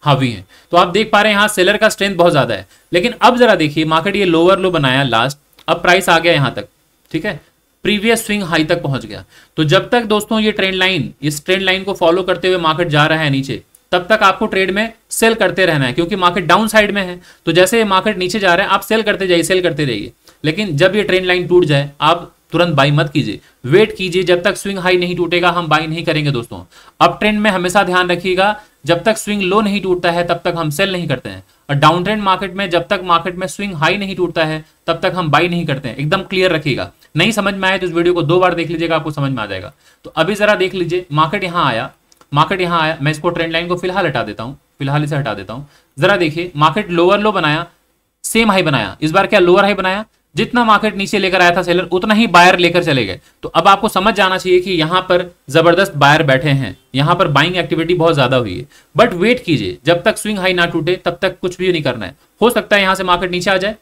हावी है तो आप देख पा रहे हैं यहाँ सेलर का स्ट्रेंथ बहुत ज्यादा है लेकिन अब जरा देखिए मार्केट ये लोअर लो बनाया लास्ट अब प्राइस आ गया यहाँ तक ठीक है प्रीवियस स्विंग हाई तक पहुंच गया तो जब तक दोस्तों ये ट्रेंड लाइन इस ट्रेंड लाइन को फॉलो करते हुए मार्केट जा रहा है नीचे तब तक आपको ट्रेड में सेल करते रहना है क्योंकि मार्केट डाउन साइड में है तो जैसे ये मार्केट नीचे जा रहा है आप सेल करते जाइए सेल करते जाइए लेकिन जब ये ट्रेंड लाइन टूट जाए आप तुरंत बाई मत कीजिए वेट कीजिए जब तक स्विंग हाई नहीं टूटेगा हम बाई नहीं करेंगे दोस्तों अप ट्रेंड में हमेशा ध्यान रखिएगा जब तक स्विंग लो नहीं टूटता है तब तक हम सेल नहीं करते हैं और डाउन ट्रेंड मार्केट में जब तक मार्केट में स्विंग हाई नहीं टूटता है तब तक हम बाई नहीं करते हैं एकदम क्लियर रखिएगा नहीं समझ में आया तो इस वीडियो को दो बार देख लीजिएगा आपको समझ में आ जाएगा तो अभी ज़रा देख लीजिए मार्केट यहाँ आया मार्केट यहाँ आया मैं इसको ट्रेंड लाइन को फिलहाल हटा देता हूँ फिलहाल इसे हटा देता हूं ज़रा देखिए मार्केट लोअर लो बनाया सेम हाई बनाया इस बार क्या लोअर हाई बनाया जितना मार्केट नीचे लेकर आया था सेलर उतना ही बायर लेकर चले गए तो अब आपको समझ जाना चाहिए कि यहां पर जबरदस्त बायर बैठे हैं यहां पर बाइंग एक्टिविटी बहुत ज्यादा हुई है बट वेट कीजिए जब तक स्विंग हाई ना टूटे तब तक कुछ भी नहीं करना है हो सकता है यहाँ से मार्केट नीचे आ जाए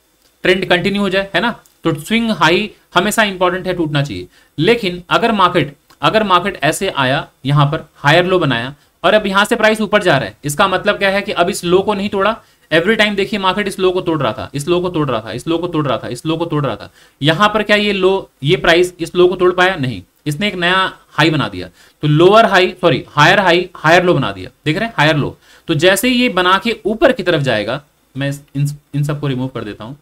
ट्रेंड कंटिन्यू हो जाए है ना तो स्विंग हाई हमेशा इंपॉर्टेंट है टूटना चाहिए लेकिन अगर मार्केट अगर मार्केट ऐसे आया यहां पर हायर लो बनाया और अब यहां से प्राइस ऊपर जा रहा है इसका मतलब क्या है कि अब इस लो को नहीं तोड़ा एवरी टाइम देखिए मार्केट इस लो को तोड़ रहा था इस लो को तोड़ रहा था इस लो को तोड़ रहा था इस लो को तोड़ रहा था यहां पर क्या ये लो ये प्राइस इस लो को तोड़ पाया नहीं इसने एक नया हाई बना दिया तो lower high sorry higher high higher low बना दिया देख रहे हैं हायर लो तो जैसे ये बना के ऊपर की तरफ जाएगा मैं इन इन सबको रिमूव कर देता हूं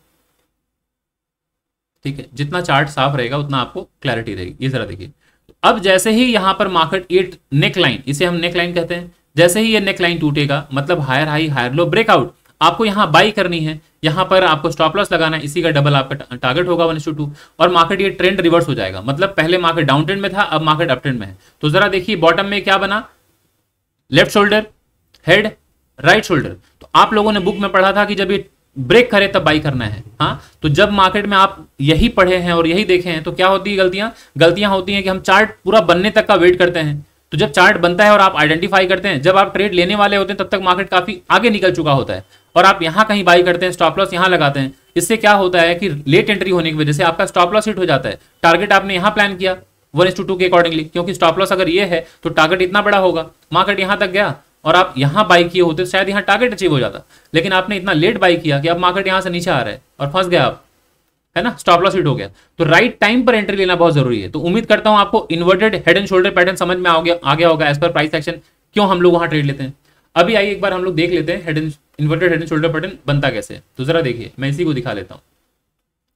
ठीक है जितना चार्ट साफ रहेगा उतना आपको क्लैरिटी रहेगी ये जरा देखिए अब जैसे ही यहाँ पर मार्केट एट नेक लाइन इसे हम नेक लाइन कहते हैं जैसे ही ये नेक लाइन टूटेगा मतलब higher high higher low breakout आपको यहाँ बाई करनी है यहाँ पर आपको स्टॉप लॉस लगाना है इसी का डबल आपका टारगेट होगा वन टू और मार्केट ये ट्रेंड रिवर्स हो जाएगा मतलब पहले मार्केट डाउन ट्रेंड में था अब मार्केट अप ट्रेंड में है तो जरा देखिए बॉटम में क्या बना left shoulder head right shoulder तो आप लोगों ने बुक में पढ़ा था कि जब ये ब्रेक करे तब बाई करना है हाँ तो जब मार्केट में आप यही पढ़े हैं और यही देखे हैं तो क्या होती है गलतियां गलतियां होती हैं कि हम चार्ट पूरा बनने तक का वेट करते हैं तो जब चार्ट बनता है और आप आइडेंटिफाई करते हैं जब आप ट्रेड लेने वाले होते हैं तब तक मार्केट काफी आगे निकल चुका होता है और आप यहां कहीं बाई करते हैं स्टॉप लॉस यहां लगाते हैं इससे क्या होता है कि लेट एंट्री होने की वजह से आपका स्टॉप लॉस हिट हो जाता है टारगेट आपने यहां प्लान किया वन के अकॉर्डिंगली क्योंकि स्टॉप लॉस अगर ये है तो टारगेट इतना बड़ा होगा मार्केट यहां तक गया और आप यहाँ बाई किए होते तो शायद यहाँ टारगेट अचीव हो जाता लेकिन आपने इतना लेट बाई किया कि अब मार्केट यहाँ से नीचे आ रहा है और फंस गया आप है ना स्टॉप लॉस हिट हो गया तो राइट टाइम पर एंट्री लेना बहुत जरूरी है तो उम्मीद करता हूँ आपको inverted head and shoulder pattern समझ में आ गया आ गया होगा एज पर प्राइस एक्शन क्यों हम लोग वहाँ ट्रेड लेते हैं अभी आइए एक बार हम लोग देख लेते हैं head and inverted head and shoulder pattern बनता कैसे तो जरा देखिए मैं इसी को दिखा लेता हूँ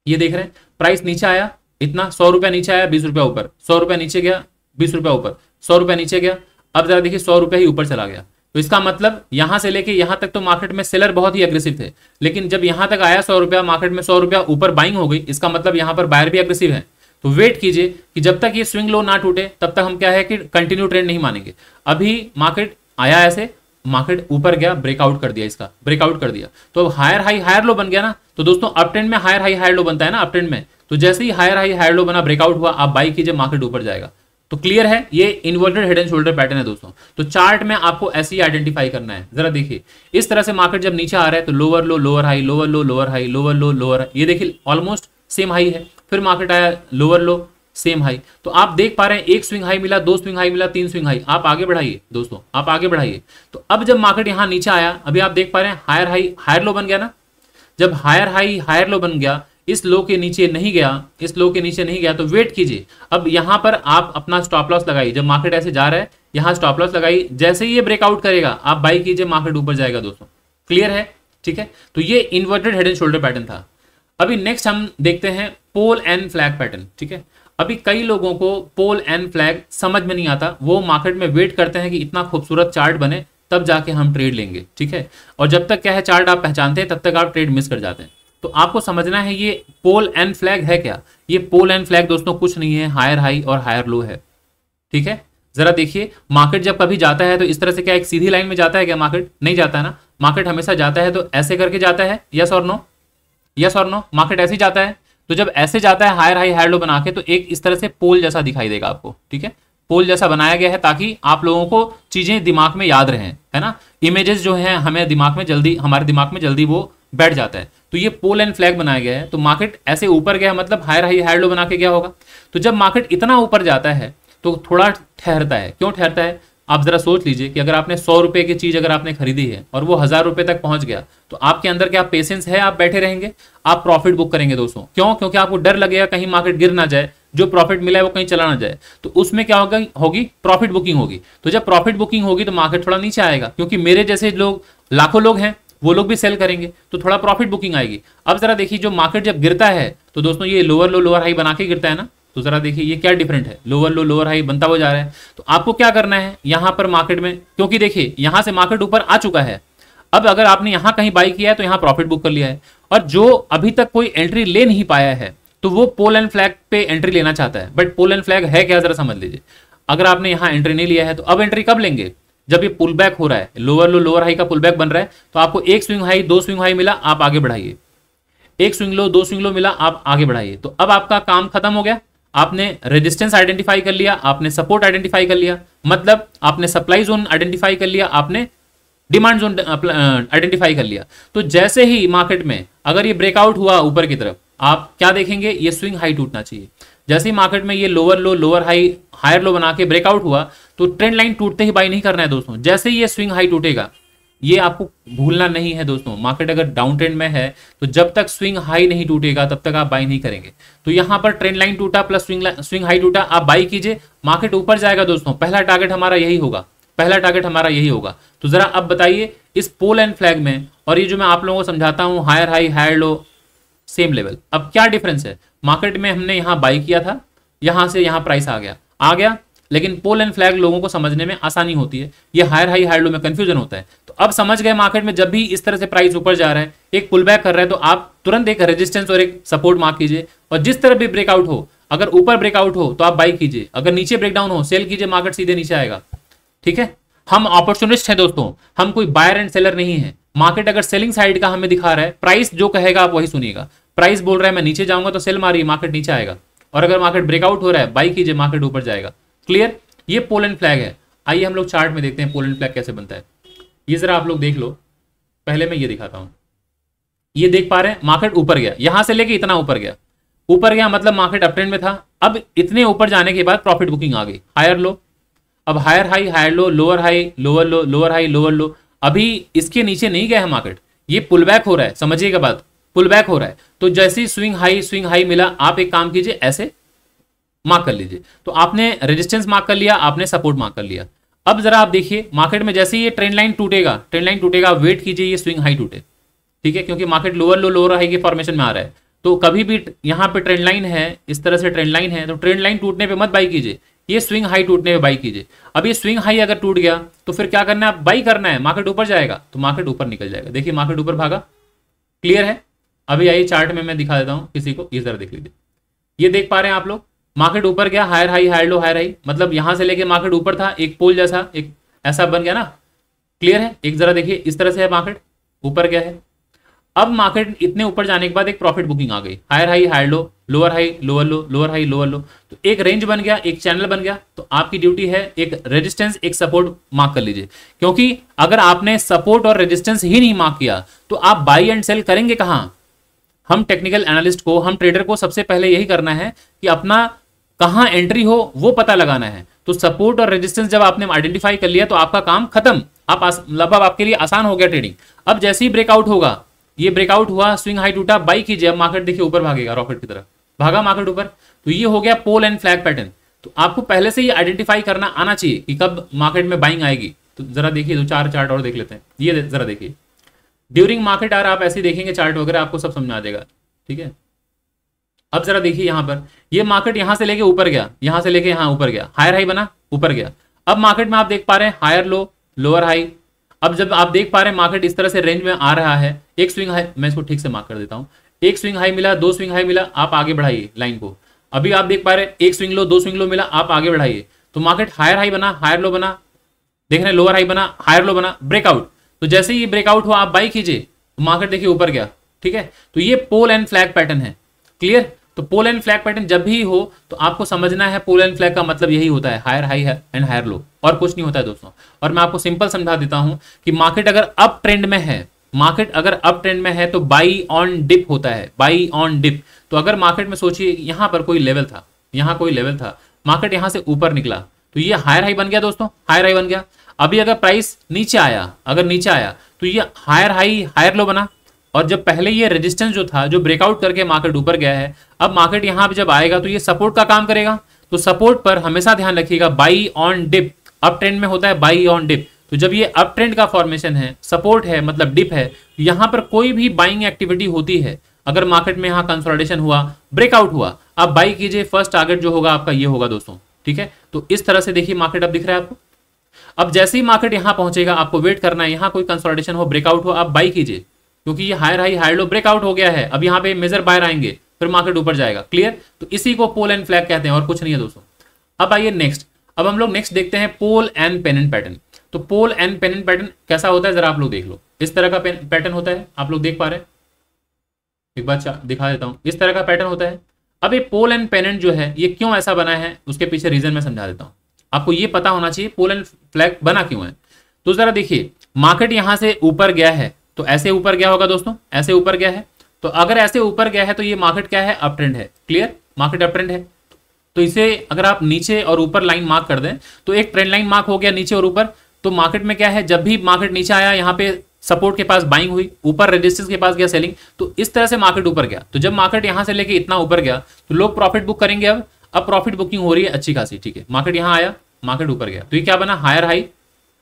ये देख रहे हैं प्राइस नीचे आया इतना सौ रुपया नीचे आया बीस रुपया ऊपर सौ रुपया नीचे गया बीस रुपया ऊपर सौ रुपया नीचे गया अब जरा देखिए सौ रुपया ही ऊपर चला गया तो इसका मतलब यहां से लेके यहां तक तो मार्केट में सेलर बहुत ही अग्रेसिव थे लेकिन जब यहां तक आया सौ रुपया मार्केट में सौ रुपया ऊपर बाइंग हो गई इसका मतलब यहां पर बायर भी अग्रेसिव है तो वेट कीजिए कि जब तक ये स्विंग लो ना टूटे तब तक हम क्या है कि कंटिन्यू ट्रेंड नहीं मानेंगे अभी मार्केट आया ऐसे मार्केट ऊपर गया ब्रेकआउट कर दिया इसका ब्रेकआउट कर दिया तो अब हायर हाई हायर लो बन गया ना तो दोस्तों अप ट्रेंड में हायर हाई हायर लो बनता है ना अप ट्रेंड में तो जैसे ही हायर हाई हायर लो बना ब्रेकआउट हुआ आप बाई कीजिए मार्केट ऊपर जाएगा तो क्लियर है ये inverted head and shoulder pattern है दोस्तों तो चार्ट में आपको ऐसे ही आइडेंटिफाई करना है जरा देखिए इस तरह से मार्केट जब नीचे आ रहा है तो lower low lower high lower low lower high lower low lower ये देखिए ऑलमोस्ट सेम हाई है फिर मार्केट आया लोअर लो सेम हाई तो आप देख पा रहे हैं एक स्विंग हाई मिला दो स्विंग हाई मिला तीन स्विंग हाई आप आगे बढ़ाइए दोस्तों आप आगे बढ़ाइए तो अब जब मार्केट यहां नीचे आया अभी आप देख पा रहे हैं हायर हाई हायर लो बन गया ना जब हायर हाई हायर लो बन गया इस लो के नीचे नहीं गया इस लो के नीचे नहीं गया तो वेट कीजिए अब यहां पर आप अपना स्टॉप लॉस लगाइए जब मार्केट ऐसे जा रहा है यहां स्टॉप लॉस लगाइए जैसे ही ये ब्रेकआउट करेगा आप बाई कीजिए मार्केट ऊपर जाएगा दोस्तों क्लियर है ठीक है तो ये inverted head and shoulder pattern था अभी नेक्स्ट हम देखते हैं पोल एंड फ्लैग पैटर्न ठीक है अभी कई लोगों को पोल एंड फ्लैग समझ में नहीं आता वो मार्केट में वेट करते हैं कि इतना खूबसूरत चार्ट बने तब जाके हम ट्रेड लेंगे ठीक है और जब तक क्या है चार्ट आप पहचानते हैं तब तक आप ट्रेड मिस कर जाते हैं तो आपको समझना है ये पोल एंड फ्लैग है क्या ये पोल एंड फ्लैग दोस्तों कुछ नहीं है हायर हाई और हायर लो है ठीक है जरा देखिए मार्केट जब कभी जाता है तो इस तरह से क्या एक सीधी लाइन में जाता है क्या मार्केट नहीं जाता है ना मार्केट हमेशा जाता है तो ऐसे करके जाता है यस और नो यस और नो मार्केट ऐसे ही जाता है तो जब ऐसे जाता है हायर हाई हायर लो बना के तो एक इस तरह से पोल जैसा दिखाई देगा आपको ठीक है पोल जैसा बनाया गया है ताकि आप लोगों को चीजें दिमाग में याद रहे है ना इमेजेस जो है हमें दिमाग में जल्दी हमारे दिमाग में जल्दी वो बैठ जाता है तो ये पोल एंड फ्लैग बनाया गया है तो मार्केट ऐसे ऊपर गया मतलब हायर हाई हायर लो बना के गया होगा तो जब मार्केट इतना ऊपर जाता है तो थोड़ा ठहरता है क्यों ठहरता है आप जरा सोच लीजिए कि अगर आपने सौ रुपए की चीज़ अगर आपने खरीदी है और वो हज़ार रुपए तक पहुंच गया तो आपके अंदर क्या पेशेंस है आप बैठे रहेंगे आप प्रॉफिट बुक करेंगे दोस्तों क्यों क्योंकि आपको डर लगेगा कहीं मार्केट गिर ना जाए जो प्रॉफिट मिला है वो कहीं चला ना जाए तो उसमें क्या होगा होगी प्रॉफिट बुकिंग होगी तो जब प्रॉफिट बुकिंग होगी तो मार्केट थोड़ा नीचे आएगा क्योंकि मेरे जैसे लोग लाखों लोग हैं वो लोग भी सेल करेंगे तो थोड़ा प्रॉफिट बुकिंग आएगी अब जरा देखिए जो मार्केट जब गिरता है तो दोस्तों ये लोअर लो लोअर हाई बना के गिरता है ना तो जरा देखिए ये क्या डिफरेंट है लोअर लो लोअर हाई बनता हुआ जा रहा है तो आपको क्या करना है यहां पर मार्केट में क्योंकि देखिए यहां से मार्केट ऊपर आ चुका है अब अगर आपने यहां कहीं बाई किया है तो यहाँ प्रॉफिट बुक कर लिया है और जो अभी तक कोई एंट्री ले नहीं पाया है तो वो पोल एंड फ्लैग पे एंट्री लेना चाहता है बट पोल एंड फ्लैग है क्या जरा समझ लीजिए अगर आपने यहां एंट्री नहीं लिया है तो अब एंट्री कब लेंगे जब ये पुल बैक हो रहा है लोअर लो लोअर हाई का पुल बैक बन रहा है तो आपको एक स्विंग हाई दो स्विंग हाई मिला आप आगे बढ़ाइए एक स्विंग लो दो स्विंग लो मिला आप आगे बढ़ाइए तो अब आपका काम खत्म हो गया आपने रेजिस्टेंस आइडेंटिफाई कर लिया आपने सपोर्ट आइडेंटिफाई कर लिया मतलब आपने सप्लाई जोन आइडेंटिफाई कर लिया आपने डिमांड जोन आइडेंटिफाई कर लिया तो जैसे ही मार्केट में अगर ये ब्रेकआउट हुआ ऊपर की तरफ आप क्या देखेंगे ये स्विंग हाई टूटना चाहिए जैसे ही मार्केट में ये lower low lower high higher low बना के ब्रेकआउट हुआ तो ट्रेंड लाइन टूटते ही बाई नहीं करना है दोस्तों जैसे ही ये स्विंग हाई टूटेगा ये आपको भूलना नहीं है दोस्तों मार्केट अगर डाउन ट्रेंड में है तो जब तक स्विंग हाई नहीं टूटेगा तब तक आप बाई नहीं करेंगे तो यहां पर ट्रेंड लाइन टूटा प्लस स्विंग स्विंग हाई टूटा आप बाई कीजिए मार्केट ऊपर जाएगा दोस्तों पहला टारगेट हमारा यही होगा पहला टारगेट हमारा यही होगा तो जरा अब बताइए इस पोल एंड फ्लैग में और ये जो मैं आप लोगों को समझाता हूँ higher high higher low same level अब क्या डिफरेंस है मार्केट में हमने यहाँ बाई किया था यहाँ से यहाँ प्राइस आ गया आ गया लेकिन पोल एंड फ्लैग लोगों को समझने में आसानी होती है ये हायर हाई हायर लो में कंफ्यूजन होता है तो अब समझ गए मार्केट में जब भी इस तरह से प्राइस ऊपर जा रहा है एक पुल बैक कर रहा है तो आप तुरंत एक रेजिस्टेंस और एक सपोर्ट मार्क कीजिए और जिस तरह भी ब्रेकआउट हो अगर ऊपर ब्रेकआउट हो तो आप बाई कीजिए अगर नीचे ब्रेकडाउन हो सेल कीजिए मार्केट सीधे नीचे आएगा ठीक है हम अपॉर्चुनिस्ट हैं दोस्तों हम कोई बायर एंड सेलर नहीं है मार्केट अगर सेलिंग साइड का हमें दिखा रहा है प्राइस जो कहेगा आप वही सुनिएगा प्राइस बोल रहा है मैं नीचे जाऊंगा तो सेल मारिए मार्केट नीचे आएगा और अगर मार्केट ब्रेकआउट हो रहा है बाई कीजिए मार्केट ऊपर जाएगा क्लियर ये पोलैंड फ्लैग है आइए हम लोग चार्ट में देखते हैं पोलैंड फ्लैग कैसे बनता है ये जरा आप लोग देख लो पहले मैं ये दिखाता हूँ ये देख पा रहे हैं मार्केट ऊपर गया यहाँ से लेके इतना ऊपर गया ऊपर गया मतलब मार्केट अपट्रेंड में था अब इतने ऊपर जाने के बाद प्रॉफिट बुकिंग आ गई हायर लो अब higher high higher low lower high lower low lower high lower low अभी इसके नीचे नहीं गया है मार्केट ये पुल बैक हो रहा है समझिएगा बात पुल बैक हो रहा है तो जैसे ही स्विंग हाई स्विंग हाई मिला आप एक काम कीजिए ऐसे मार्क कर लीजिए तो आपने रेजिस्टेंस मार्क कर लिया आपने सपोर्ट मार्क कर लिया अब जरा आप देखिए मार्केट में जैसे ये ट्रेंड लाइन टूटेगा ट्रेंड लाइन टूटेगा वेट कीजिए ये स्विंग हाई टूटे ठीक है क्योंकि market lower low lower high की फॉर्मेशन में आ रहा है तो कभी भी यहाँ पे ट्रेंड लाइन है इस तरह से ट्रेंड लाइन है तो ट्रेंड लाइन टूटने पर मत बाई कीजिए ये स्विंग हाई टूटने पर बाई कीजिए अब ये स्विंग हाई अगर टूट गया तो फिर क्या करना है बाई करना है मार्केट ऊपर जाएगा तो मार्केट ऊपर निकल जाएगा देखिए मार्केट ऊपर भागा क्लियर है अभी आई चार्ट में मैं दिखा देता हूँ किसी को इधर देख लीजिए ये देख पा रहे हैं आप लोग मार्केट ऊपर गया higher high higher low higher high मतलब यहाँ से लेके मार्केट ऊपर था एक पोल जैसा एक ऐसा बन गया ना क्लियर है एक जरा देखिए इस तरह से है मार्केट ऊपर गया है अब मार्केट इतने ऊपर जाने के बाद एक प्रॉफिट बुकिंग आ गई higher high higher low lower high lower low lower high lower low तो एक रेंज बन गया एक चैनल बन गया तो आपकी ड्यूटी है एक रेजिस्टेंस एक सपोर्ट मार्क कर लीजिए क्योंकि अगर आपने सपोर्ट और रेजिस्टेंस ही नहीं मार्क किया तो आप बाई एंड सेल करेंगे कहाँ हम टेक्निकल एनालिस्ट को हम ट्रेडर को सबसे पहले यही करना है कि अपना कहाँ एंट्री हो वो पता लगाना है तो सपोर्ट और रेजिस्टेंस जब आपने आइडेंटिफाई कर लिया तो आपका काम खत्म आप मतलब आपके लिए आसान हो गया ट्रेडिंग अब जैसे ही ब्रेकआउट होगा ये ब्रेकआउट हुआ स्विंग हाई टूटा बाई कीजिए अब मार्केट देखिए ऊपर भागेगा रॉकेट की तरफ भागा मार्केट ऊपर तो ये हो गया पोल एंड फ्लैग पैटर्न तो आपको पहले से ही आइडेंटिफाई करना आना चाहिए कि कब मार्केट में बाइंग आएगी तो जरा देखिए दो चार चार्ट और देख लेते हैं ये जरा देखिए ड्यूरिंग मार्केट आर आप ऐसे देखेंगे चार्ट वगैरह आपको सब समझा देगा ठीक है अब जरा देखिए यहां पर ये मार्केट यहां से लेके ऊपर गया यहां से लेके यहां ऊपर गया हायर हाई बना ऊपर गया अब मार्केट में आप देख पा रहे हैं हायर लो लोअर हाई अब जब आप देख पा रहे हैं मार्केट इस तरह से रेंज में आ रहा है एक स्विंग हाई मैं इसको ठीक से मार्क कर देता हूँ एक स्विंग हाई मिला दो स्विंग हाई मिला आप आगे बढ़ाइए लाइन को अभी आप देख पा रहे हैं एक स्विंग लो दो स्विंग लो मिला आप आगे बढ़ाइए तो मार्केट हायर हाई बना हायर लो बना देख रहे हैं लोअर हाई बना हायर लो बना ब्रेकआउट तो जैसे ये ब्रेकआउट हुआ आप बाई कीजिए तो मार्केट देखिए ऊपर गया ठीक है तो ये पोल एंड फ्लैग पैटर्न है क्लियर तो पोल एंड फ्लैग पैटर्न जब भी हो तो आपको समझना है पोल एंड फ्लैग का मतलब यही होता है higher high and higher low और कुछ नहीं होता है दोस्तों और मैं आपको सिंपल समझा देता हूं कि मार्केट अगर अप ट्रेंड में है मार्केट अगर अप ट्रेंड में है तो बाई ऑन डिप होता है बाई ऑन डिप तो अगर मार्केट में सोचिए यहां पर कोई लेवल था यहां कोई लेवल था मार्केट यहां से ऊपर निकला तो ये हायर हाई बन गया दोस्तों हायर हाई बन गया अभी अगर प्राइस नीचे आया अगर नीचे आया तो ये हायर हाई हायर लो बना और जब पहले ये रेजिस्टेंस जो था जो ब्रेकआउट करके मार्केट ऊपर गया है अब मार्केट यहाँ पर जब आएगा तो ये सपोर्ट का काम करेगा तो सपोर्ट पर हमेशा ध्यान रखिएगा buy on dip up trend में होता है बाई ऑन डिप तो जब ये अप ट्रेंड का फॉर्मेशन है सपोर्ट है मतलब डिप है तो यहाँ पर कोई भी बाइंग एक्टिविटी होती है अगर मार्केट में यहाँ कंसोलिडेशन हुआ ब्रेकआउट हुआ आप बाई कीजिए फर्स्ट टारगेट जो होगा आपका ये होगा दोस्तों ठीक है तो इस तरह से देखिए मार्केट अब दिख रहा है आपको अब जैसे ही मार्केट यहां पहुंचेगा आपको वेट करना है यहाँ कोई कंसोलिडेशन हो ब्रेकआउट हो आप बाई कीजिए क्योंकि ये higher high higher low breakout हो गया है अब यहाँ पे मेजर बायर आएंगे फिर मार्केट ऊपर जाएगा क्लियर तो इसी को पोल एंड फ्लैग कहते हैं और कुछ नहीं है दोस्तों अब आइए नेक्स्ट अब हम लोग नेक्स्ट देखते हैं पोल एंड पेनेंट पैटर्न तो पोल एंड पेनेंट पैटर्न कैसा होता है जरा आप लोग देख लो इस तरह का पैटर्न होता है आप लोग देख पा रहे हैं एक बार दिखा देता हूं इस तरह का पैटर्न होता है अब ये पोल एंड पेनेंट जो है ये क्यों ऐसा बना है उसके पीछे रीजन मैं समझा देता हूँ आपको ये पता होना चाहिए पोलैंड फ्लैग बना क्यों है तो जरा देखिए मार्केट यहां से ऊपर गया है तो ऐसे ऊपर गया होगा दोस्तों ऐसे ऊपर गया है तो अगर ऐसे ऊपर गया है तो ये मार्केट क्या है अप ट्रेंड है क्लियर मार्केट अप ट्रेंड है तो इसे अगर आप नीचे और ऊपर लाइन मार्क कर दें तो एक ट्रेंड लाइन मार्क हो गया नीचे और ऊपर तो मार्केट में क्या है जब भी मार्केट नीचे आया यहाँ पे सपोर्ट के पास बाइंग हुई ऊपर रेजिस्टेंस के पास गया सेलिंग तो इस तरह से मार्केट ऊपर गया तो जब मार्केट यहां से लेके इतना ऊपर गया तो लोग प्रॉफिट बुक करेंगे अब अब प्रॉफिट बुकिंग हो रही है अच्छी खासी ठीक है मार्केट यहाँ आया मार्केट ऊपर गया तो ये क्या बना higher high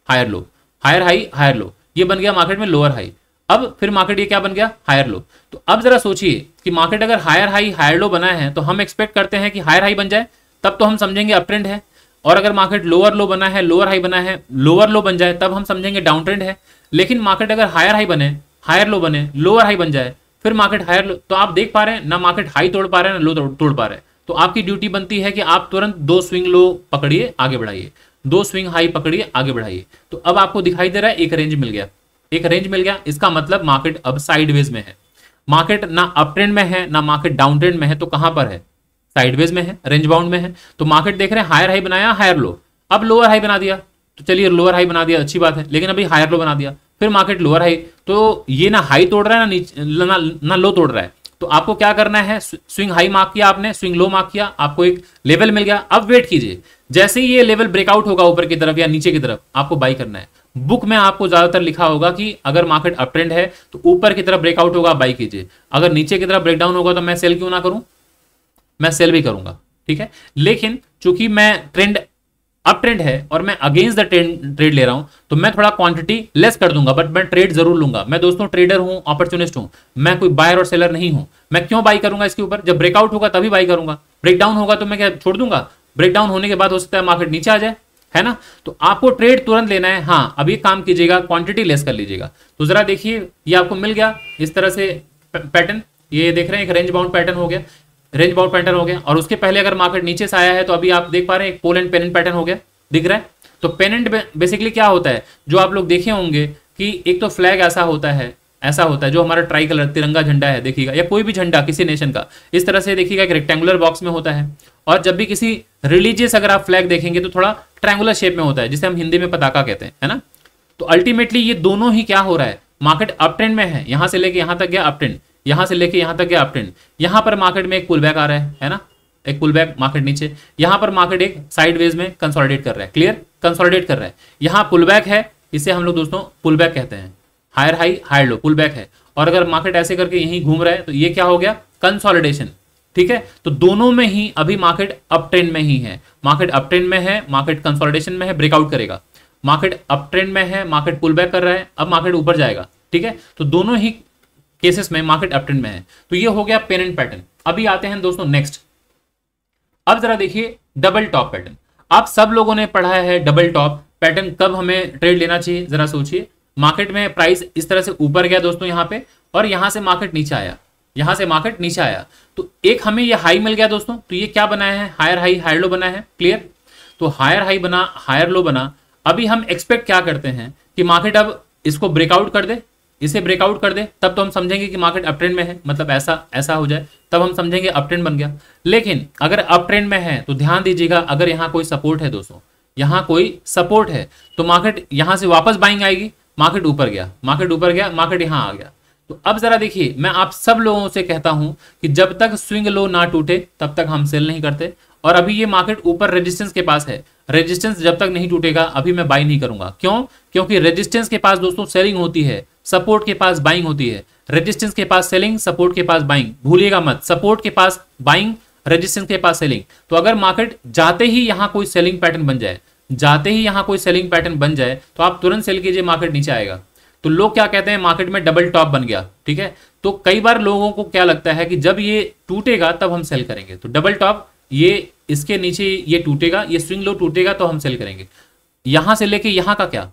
higher low higher high higher low ये बन गया मार्केट में लोअर हाई अब फिर मार्केट ये क्या बन गया हायर लो तो अब जरा सोचिए कि मार्केट अगर हायर हाई हायर लो बना है तो हम एक्सपेक्ट करते हैं कि हायर हाई बन जाए तब तो हम समझेंगे अप ट्रेंड है और अगर मार्केट लोअर लो बना है लोअर हाई बना है लोअर लो बन जाए तब हम समझेंगे डाउन ट्रेंड है लेकिन मार्केट अगर हायर हाई बने हायर लो बने लोअर हाई बन जाए फिर मार्केट हायर लो तो आप देख पा रहे हैं ना मार्केट हाई तोड़ पा रहे हैं ना लो तोड़ पा रहे हैं तो आपकी ड्यूटी बनती है कि आप तुरंत दो स्विंग लो पकड़िए आगे बढ़ाइए दो स्विंग हाई पकड़िए आगे बढ़ाइए तो अब आपको दिखाई दे रहा है एक रेंज मिल गया एक रेंज मिल गया इसका मतलब मार्केट अब साइडवेज में है मार्केट ना अप ट्रेंड में है ना मार्केट डाउन ट्रेंड में है तो कहां पर है साइडवेज में है रेंज बाउंड में है तो मार्केट देख रहे हैं हायर हाई बनाया हायर लो अब लोअर हाई बना दिया तो चलिए लोअर हाई बना दिया अच्छी बात है लेकिन अभी हायर लो बना दिया फिर मार्केट लोअर हाई तो ये ना हाई तोड़ रहा है ना नीचे ना, ना लो तोड़ रहा है तो आपको क्या करना है स्विंग हाई मार्क किया आपने स्विंग लो मार्क किया आपको एक लेवल मिल गया अब वेट कीजिए जैसे ही ये लेवल ब्रेकआउट होगा ऊपर की तरफ या नीचे की तरफ आपको बाई करना है बुक में आपको ज्यादातर लिखा होगा कि अगर मार्केट अप ट्रेंड है तो ऊपर की तरफ ब्रेकआउट होगा बाई कीजिए अगर नीचे की तरफ ब्रेकडाउन होगा तो मैं सेल क्यों ना करूं मैं सेल भी करूंगा ठीक है लेकिन चूंकि मैं ट्रेंड अप ट्रेंड है और मैं अगेंस्ट द ट्रेंड ट्रेड ले रहा हूं तो मैं थोड़ा क्वांटिटी लेस कर दूंगा बट मैं ट्रेड जरूर लूंगा मैं दोस्तों ट्रेडर हूं अपॉर्चुनिस्ट हूं मैं कोई बायर और सेलर नहीं हूं मैं क्यों बाई करूंगा इसके ऊपर जब ब्रेकआउट होगा तभी बाई करूंगा ब्रेकडाउन होगा तो मैं क्या छोड़ दूंगा ब्रेकडाउन होने के बाद हो सकता है मार्केट नीचे आ जाए है ना तो आपको ट्रेड तुरंत लेना है हाँ अभी काम कीजिएगा क्वांटिटी लेस कर लीजिएगा तो जरा देखिए ये आपको मिल गया इस तरह से पैटर्न ये देख रहे हैं एक रेंज बाउंड पैटर्न हो गया रेंज बाउंड पैटर्न हो गया और उसके पहले अगर मार्केट नीचे से आया है तो अभी आप देख पा रहे हैं पोल एंड पेनेंट पैटर्न हो गया दिख रहा है तो पेनेंट बेसिकली क्या होता है जो आप लोग देखे होंगे कि एक तो फ्लैग ऐसा होता है ऐसा होता है जो हमारा ट्राई कलर तिरंगा झंडा है देखिएगा या कोई भी झंडा किसी नेशन का इस तरह से देखिएगा एक रेक्टेंगुलर बॉक्स में होता है और जब भी किसी रिलीजियस अगर आप फ्लैग देखेंगे तो थोड़ा ट्रैंगुलर शेप में होता है जिसे हम हिंदी में पताका कहते हैं है ना तो अल्टीमेटली ये दोनों ही क्या हो रहा है मार्केट अपट्रेंड में है यहां से लेके यहाँ तक गया अपट्रेंड यहाँ से लेके यहाँ तक है अपट्रेंड यहाँ पर मार्केट में एक पुल बैक आ रहा है है ना एक पुल बैक मार्केट नीचे यहाँ पर मार्केट एक साइडवेज में कंसोलिडेट कर रहा है क्लियर कंसोलिडेट कर रहा है यहाँ पुल बैक है इसे हम लोग दोस्तों पुल बैक कहते हैं higher high higher low pull back है और अगर मार्केट ऐसे करके यहीं घूम रहा है तो ये क्या हो गया कंसोलिडेशन ठीक है तो दोनों में ही अभी मार्केट अप में ही है मार्केट अप में है मार्केट कंसोलिडेशन में है ब्रेकआउट करेगा मार्केट अप में है मार्केट पुल बैक कर रहा है अब मार्केट ऊपर जाएगा ठीक है तो दोनों ही केसेस में मार्केट अपट्रेंड में है तो ये हो गया पेनेंट पैटर्न अभी आते हैं दोस्तों नेक्स्ट अब जरा देखिए डबल टॉप पैटर्न आप सब लोगों ने पढ़ा है डबल टॉप पैटर्न कब हमें ट्रेड लेना चाहिए जरा सोचिए मार्केट में प्राइस इस तरह से ऊपर गया दोस्तों यहाँ पे और यहां से मार्केट नीचे आया यहां से मार्केट नीचे आया तो एक हमें ये हाई मिल गया दोस्तों तो ये क्या बनाया है हायर हाई हायर लो बनाया है क्लियर तो हायर हाई बना हायर लो बना अभी हम एक्सपेक्ट क्या करते हैं कि मार्केट अब इसको ब्रेकआउट कर दे इसे ब्रेकआउट कर दे तब तो हम समझेंगे कि मार्केट अपट्रेंड में है मतलब ऐसा ऐसा हो जाए तब हम समझेंगे अपट्रेंड बन गया लेकिन अगर अपट्रेंड में है तो ध्यान दीजिएगा अगर यहाँ कोई सपोर्ट है दोस्तों यहाँ कोई सपोर्ट है तो मार्केट यहाँ से वापस बाइंग आएगी मार्केट ऊपर गया मार्केट ऊपर गया मार्केट यहाँ आ गया तो अब जरा देखिए मैं आप सब लोगों से कहता हूं कि जब तक स्विंग लो ना टूटे तब तक हम सेल नहीं करते और अभी ये मार्केट ऊपर रेजिस्टेंस के पास है रेजिस्टेंस जब तक नहीं टूटेगा अभी मैं बाई नहीं करूंगा क्यों क्योंकि रेजिस्टेंस के पास दोस्तों सेलिंग होती है सपोर्ट के पास बाइंग होती है रेजिस्टेंस के पास सेलिंग सपोर्ट के पास बाइंग भूलिएगा मत सपोर्ट के पास बाइंग रेजिस्टेंस के पास सेलिंग तो अगर मार्केट जाते ही यहां कोई सेलिंग पैटर्न बन जाए जाते ही यहां कोई सेलिंग पैटर्न बन जाए तो आप तुरंत सेल कीजिए मार्केट नीचे आएगा तो लोग क्या कहते हैं मार्केट में डबल टॉप बन गया ठीक है तो कई बार लोगों को क्या लगता है कि जब ये टूटेगा तब हम सेल करेंगे तो डबल टॉप ये इसके नीचे ये टूटेगा ये स्विंग लो टूटेगा तो हम सेल करेंगे यहां से लेके यहां का क्या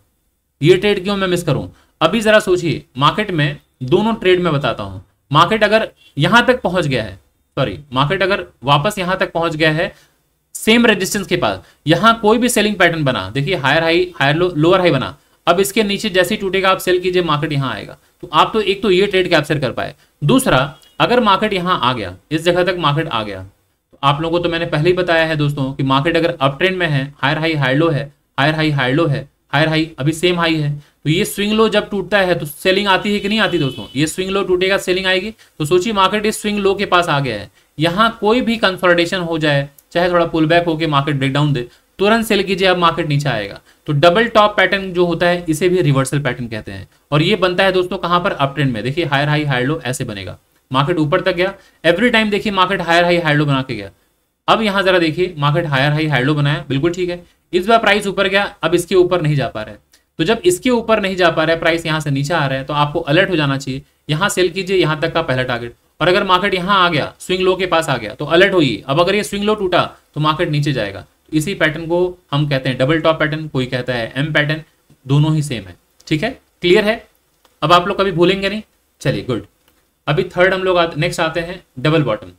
ये ट्रेड क्यों मैं मिस करूं अभी ज़रा सोचिए मार्केट में दोनों ट्रेड में बताता हूं मार्केट अगर यहां तक पहुंच गया है सॉरी मार्केट अगर वापस यहां तक पहुंच गया है सेम रेजिस्टेंस के पास यहां कोई भी सेलिंग पैटर्न बना देखिए higher high higher low lower high बना अब इसके नीचे जैसे ही टूटेगा आप सेल कीजिए मार्केट यहां आएगा तो आप तो एक तो ये ट्रेड कैप्चर कर पाए दूसरा अगर मार्केट यहां आ गया इस जगह तक मार्केट आ गया तो आप लोगों को तो मैंने पहले ही बताया है दोस्तों कि मार्केट अगर अप ट्रेंड में है हायर हाई हायर लो है हायर हाई हायर लो है हायर हाई अभी सेम हाई है तो ये स्विंग लो जब टूटता है तो सेलिंग आती है कि नहीं आती दोस्तों ये स्विंग लो टूटेगा सेलिंग आएगी तो सोचिए मार्केट इस स्विंग लो के पास आ गया है यहाँ कोई भी कंसोलिडेशन हो जाए चाहे थोड़ा पुल बैक होकर मार्केट ब्रेकडाउन दे तुरंत सेल कीजिए अब मार्केट नीचे आएगा तो डबल टॉप पैटर्न जो होता है इसे भी रिवर्सल पैटर्न कहते हैं और ये बनता है दोस्तों कहाँ पर अप ट्रेंड में देखिए हायर हाई हायर लो ऐसे बनेगा मार्केट ऊपर तक गया एवरी टाइम देखिए market higher high higher low बना के गया अब यहाँ जरा देखिए मार्केट हायर हाई हाइडलो बनाया बिल्कुल ठीक है इस बार प्राइस ऊपर गया अब इसके ऊपर नहीं जा पा रहा है तो जब इसके ऊपर नहीं जा पा रहा है प्राइस यहाँ से नीचे आ रहा है तो आपको अलर्ट हो जाना चाहिए यहाँ सेल कीजिए यहाँ तक का पहला टारगेट और अगर मार्केट यहाँ आ गया स्विंग लो के पास आ गया तो अलर्ट होइए अब अगर ये स्विंग लो टूटा तो मार्केट नीचे जाएगा इसी पैटर्न को हम कहते हैं डबल टॉप पैटर्न कोई कहता है एम पैटर्न दोनों ही सेम है ठीक है क्लियर है अब आप लोग कभी भूलेंगे नहीं चलिए गुड अभी थर्ड हम लोग नेक्स्ट आते हैं डबल बॉटम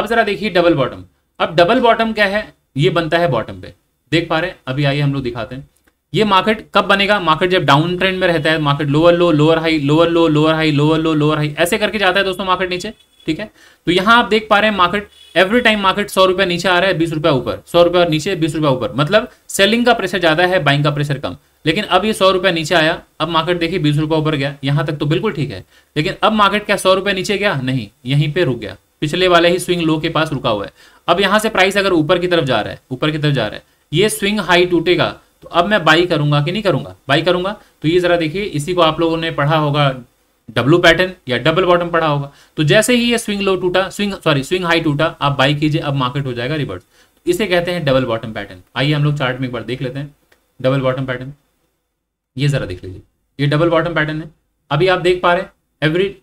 अब जरा देखिए डबल बॉटम अब डबल बॉटम क्या है ये बनता है बॉटम पे देख पा रहे हैं अभी आइए हम लोग दिखाते हैं ये मार्केट कब बनेगा मार्केट जब डाउन ट्रेंड में रहता है market lower low lower high lower low lower high lower low lower high ऐसे करके जाता है दोस्तों मार्केट नीचे ठीक है तो यहाँ आप देख पा रहे हैं मार्केट एवरी टाइम मार्केट सौ रुपया नीचे आ रहा है बीस रुपया ऊपर सौ रुपया नीचे बीस रुपया ऊपर मतलब सेलिंग का प्रेशर ज्यादा है बाइंग का प्रेशर कम लेकिन अब ये सौ रुपया नीचे आया अब मार्केट देखिए बीस रुपया ऊपर गया यहाँ तक तो बिल्कुल ठीक है लेकिन अब मार्केट क्या सौ रुपया नीचे गया नहीं यहीं पर रुक गया पिछले वाले ही स्विंग लो के पास रुका हुआ है अब यहां से प्राइस अगर ऊपर की तरफ जा रहा है ऊपर की तरफ जा रहा है ये स्विंग हाई टूटेगा तो अब मैं बाई करूंगा कि नहीं करूंगा बाई करूंगा तो ये ज़रा देखिए इसी को आप लोगों ने पढ़ा होगा डब्लू पैटर्न या डबल बॉटम पढ़ा होगा तो जैसे ही ये स्विंग लो टूटा स्विंग सॉरी स्विंग हाई टूटा आप बाई कीजिए अब मार्केट हो जाएगा रिवर्स तो इसे कहते हैं डबल बॉटम पैटर्न आइए हम लोग चार्ट में एक बार देख लेते हैं डबल बॉटम पैटर्न ये ज़रा देख लीजिए ये डबल बॉटम पैटर्न है अभी आप देख पा रहे हैं एवरी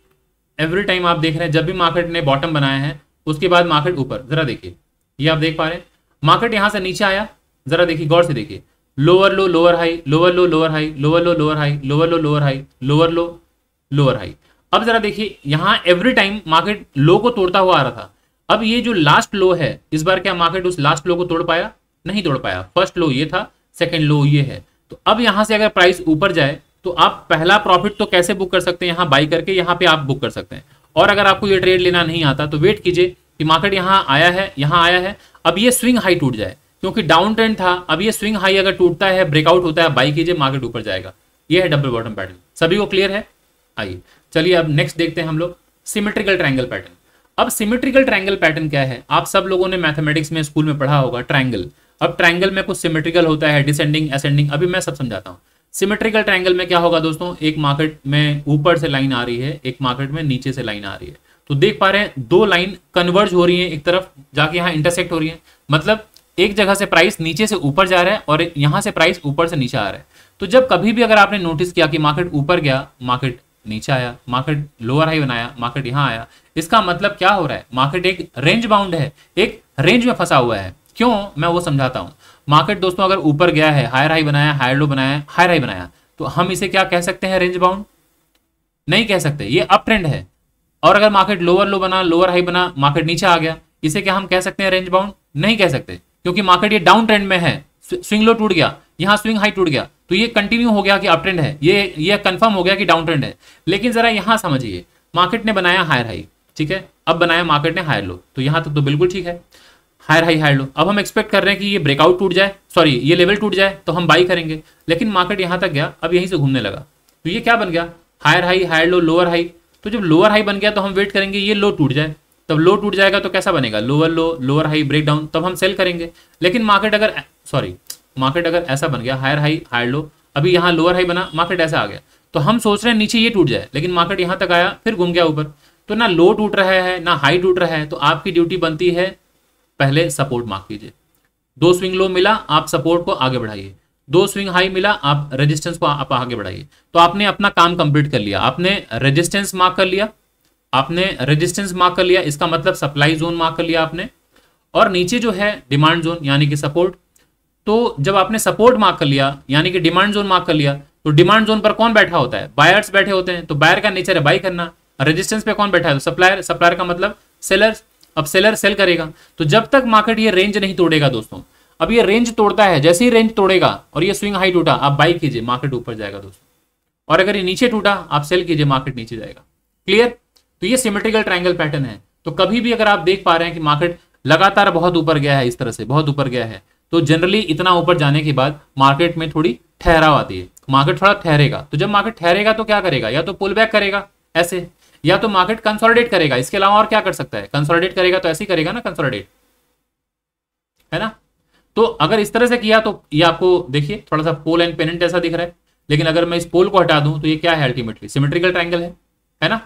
एवरी टाइम आप देख रहे हैं जब भी मार्केट ने बॉटम बनाया है उसके बाद मार्केट ऊपर जरा देखिए ये आप देख पा रहे हैं मार्केट यहाँ से नीचे आया जरा देखिए गौर से देखिए lower low lower high lower low lower high lower low lower high lower low lower high lower low lower high अब जरा देखिए यहाँ एवरी टाइम मार्केट लो को तोड़ता हुआ आ रहा था अब ये जो लास्ट लो है इस बार क्या मार्केट उस लास्ट लो को तोड़ पाया नहीं तोड़ पाया फर्स्ट लो ये था सेकेंड लो ये है तो अब यहाँ से अगर प्राइस ऊपर जाए तो आप पहला प्रॉफिट तो कैसे बुक कर सकते हैं यहाँ बाई करके यहाँ पे आप बुक कर सकते हैं और अगर आपको ये ट्रेड लेना नहीं आता तो वेट कीजिए कि मार्केट यहाँ आया है यहाँ आया है अब ये स्विंग हाई टूट जाए क्योंकि डाउन ट्रेंड था अब ये स्विंग हाई अगर टूटता है ब्रेकआउट होता है बाई कीजिए मार्केट ऊपर जाएगा ये है डबल बॉटम पैटर्न सभी को क्लियर है आइए चलिए अब नेक्स्ट देखते हैं हम लोग सिमेट्रिकल ट्रैंगल पैटर्न अब सिमेट्रिकल ट्रैंगल पैटर्न क्या है आप सब लोगों ने मैथमेटिक्स में स्कूल में पढ़ा होगा ट्रैंगल अब ट्रैंगल में कुछ सिमेट्रिकल होता है डिसेंडिंग असेंडिंग अभी मैं सब समझाता हूँ सिमेट्रिकल ट्रायंगल में क्या होगा दोस्तों एक मार्केट में ऊपर से लाइन आ रही है एक मार्केट में नीचे से लाइन आ रही है तो देख पा रहे हैं दो लाइन कन्वर्ज हो रही है एक तरफ जाके यहाँ इंटरसेक्ट हो रही है मतलब एक जगह से प्राइस नीचे से ऊपर जा रहा है और यहां से प्राइस ऊपर से नीचे आ रहा है तो जब कभी भी अगर आपने नोटिस किया कि मार्केट ऊपर गया मार्केट नीचे आया मार्केट लोअर हाई बनाया मार्केट यहाँ आया इसका मतलब क्या हो रहा है मार्केट एक रेंज बाउंड है एक रेंज में फंसा हुआ है क्यों मैं वो समझाता हूं मार्केट दोस्तों अगर ऊपर गया है हायर हाई बनाया हायर लो बनाया हायर हाई बनाया तो हम इसे क्या कह सकते हैं रेंज बाउंड नहीं कह सकते ये अप ट्रेंड है और अगर मार्केट लोअर लो बना लोअर हाई बना मार्केट नीचे आ गया इसे क्या हम कह सकते हैं रेंज बाउंड नहीं कह सकते क्योंकि मार्केट ये डाउन ट्रेंड में है स्विंग लो टूट गया यहाँ स्विंग हाई टूट गया तो ये कंटिन्यू हो गया कि अप ट्रेंड है ये ये कंफर्म हो गया कि डाउन ट्रेंड है लेकिन जरा यहाँ समझिए मार्केट ने बनाया हायर हाई ठीक है अब बनाया मार्केट ने हायर लो तो यहाँ तक तो बिल्कुल ठीक है हायर हाई हायर लो अब हम एक्सपेक्ट कर रहे हैं कि ये ब्रेकआउट टूट जाए सॉरी ये लेवल टूट जाए तो हम बाई करेंगे लेकिन मार्केट यहाँ तक गया अब यहीं से घूमने लगा तो ये क्या बन गया higher high higher low lower high तो जब लोअर हाई बन गया तो हम वेट करेंगे ये लो टूट जाए तब लो टूट जाएगा तो कैसा बनेगा lower low lower high break down तब हम सेल करेंगे लेकिन मार्केट अगर सॉरी मार्केट अगर ऐसा बन गया हायर हाई हायर लो अभी यहाँ लोअर हाई बना मार्केट ऐसा आ गया तो हम सोच रहे हैं नीचे ये टूट जाए लेकिन मार्केट यहाँ तक आया फिर घूम गया ऊपर तो ना लो टूट रहा है ना हाई टूट रहा है तो आपकी ड्यूटी बनती है पहले सपोर्ट मार्क कीजिए दो स्विंग लो मिला आप सपोर्ट को आगे बढ़ाइए दो स्विंग हाई मिला आप रेजिस्टेंस को आप आगे बढ़ाइए तो आपने अपना काम कंप्लीट कर लिया आपने रेजिस्टेंस मार्क कर लिया आपने रेजिस्टेंस मार्क कर लिया इसका मतलब सप्लाई जोन मार्क कर लिया आपने और नीचे जो है डिमांड जोन यानी कि सपोर्ट तो जब आपने सपोर्ट मार्क कर लिया यानी कि डिमांड जोन मार्क कर लिया तो डिमांड जोन पर कौन बैठा होता है बायर्स बैठे होते हैं तो बायर का नेचर है बाई करना रेजिस्टेंस पे कौन बैठा है तो सप्लायर सप्लायर का मतलब सेलर्स अब सेलर सेल करेगा तो जब तक मार्केट ये रेंज नहीं तोड़ेगा दोस्तों अब ये रेंज तोड़ता है जैसे ही रेंज तोड़ेगा और ये स्विंग हाई टूटा आप बाई कीजिए मार्केट ऊपर जाएगा दोस्तों और अगर ये नीचे टूटा आप सेल कीजिए मार्केट नीचे जाएगा क्लियर तो ये सिमेट्रिकल ट्राइंगल पैटर्न है तो कभी भी अगर आप देख पा रहे हैं कि मार्केट लगातार बहुत ऊपर गया है इस तरह से बहुत ऊपर गया है तो जनरली इतना ऊपर जाने के बाद मार्केट में थोड़ी ठहराव आती है मार्केट थोड़ा ठहरेगा तो जब मार्केट ठहरेगा तो क्या करेगा या तो पुल बैक करेगा ऐसे या तो मार्केट कंसोलिडेट करेगा इसके अलावा और क्या कर सकता है कंसोलिडेट करेगा तो ऐसे ही करेगा ना कंसोलिडेट है ना तो अगर इस तरह से किया तो ये आपको देखिए थोड़ा सा पोल एंड पेनेंट जैसा दिख रहा है लेकिन अगर मैं इस पोल को हटा दूं तो ये क्या है अल्टीमेटली सिमेट्रिकल ट्राइंगल है है ना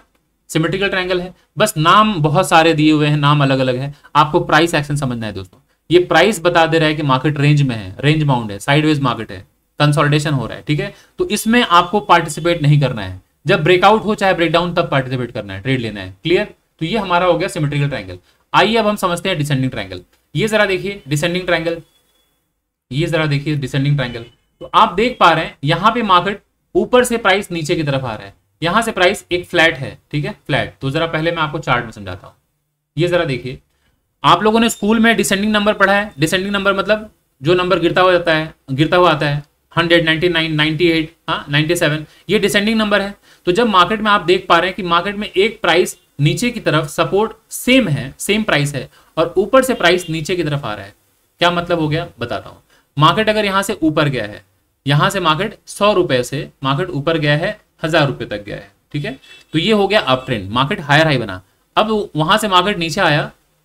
सिमेट्रिकल ट्राइंगल है बस नाम बहुत सारे दिए हुए हैं नाम अलग अलग है आपको प्राइस एक्शन समझना है दोस्तों ये प्राइस बता दे रहा है कि मार्केट रेंज में है रेंज बाउंड है साइडवेज मार्केट है कंसोलिडेशन हो रहा है ठीक है तो इसमें आपको पार्टिसिपेट नहीं करना है जब ब्रेकआउट हो चाहे ब्रेकडाउन तब पार्टिसिपेट करना है ट्रेड लेना है क्लियर तो ये हमारा हो गया सिमेट्रिकल ट्राइंगल आइए अब हम समझते हैं डिसेंडिंग ट्राइंगल ये जरा देखिए डिसेंडिंग ट्राइंगल ये जरा देखिए डिसेंडिंग ट्राइंगल तो आप देख पा रहे हैं यहाँ पे मार्केट ऊपर से प्राइस नीचे की तरफ आ रहा है यहाँ से प्राइस एक फ्लैट है ठीक है फ्लैट तो जरा पहले मैं आपको चार्ट में समझाता हूँ ये जरा देखिए आप लोगों ने स्कूल में डिसेंडिंग नंबर पढ़ा है डिसेंडिंग नंबर मतलब जो नंबर गिरता हुआ जाता है गिरता हुआ आता है hundred ninety nine ninety eight हाँ नाइन्टी सेवन ये डिसेंडिंग नंबर है तो जब मार्केट में आप देख पा रहे हैं कि मार्केट में एक प्राइस नीचे की तरफ सपोर्ट सेम है सेम प्राइस है और ऊपर से प्राइस नीचे की तरफ आ रहा है क्या मतलब हो गया बताता हूँ मार्केट अगर यहाँ से ऊपर गया है यहाँ से मार्केट सौ रुपये से मार्केट ऊपर गया है हज़ार रुपये तक गया है ठीक है तो ये हो गया up trend market higher high बना अब वहाँ से मार्केट नीचे आया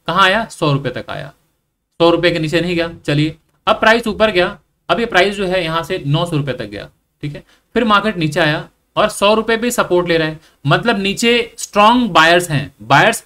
कहाँ आया सौ रुपये तक आया सौ रुपये के नीचे नहीं गया चलिए अब प्राइस ऊपर गया अब ये प्राइस जो है यहाँ से नौ सौ तक गया ठीक है फिर मार्केट नीचे आया और सौ रुपये भी सपोर्ट ले रहे हैं मतलब नीचे स्ट्रांग बायर्स हैं बायर्स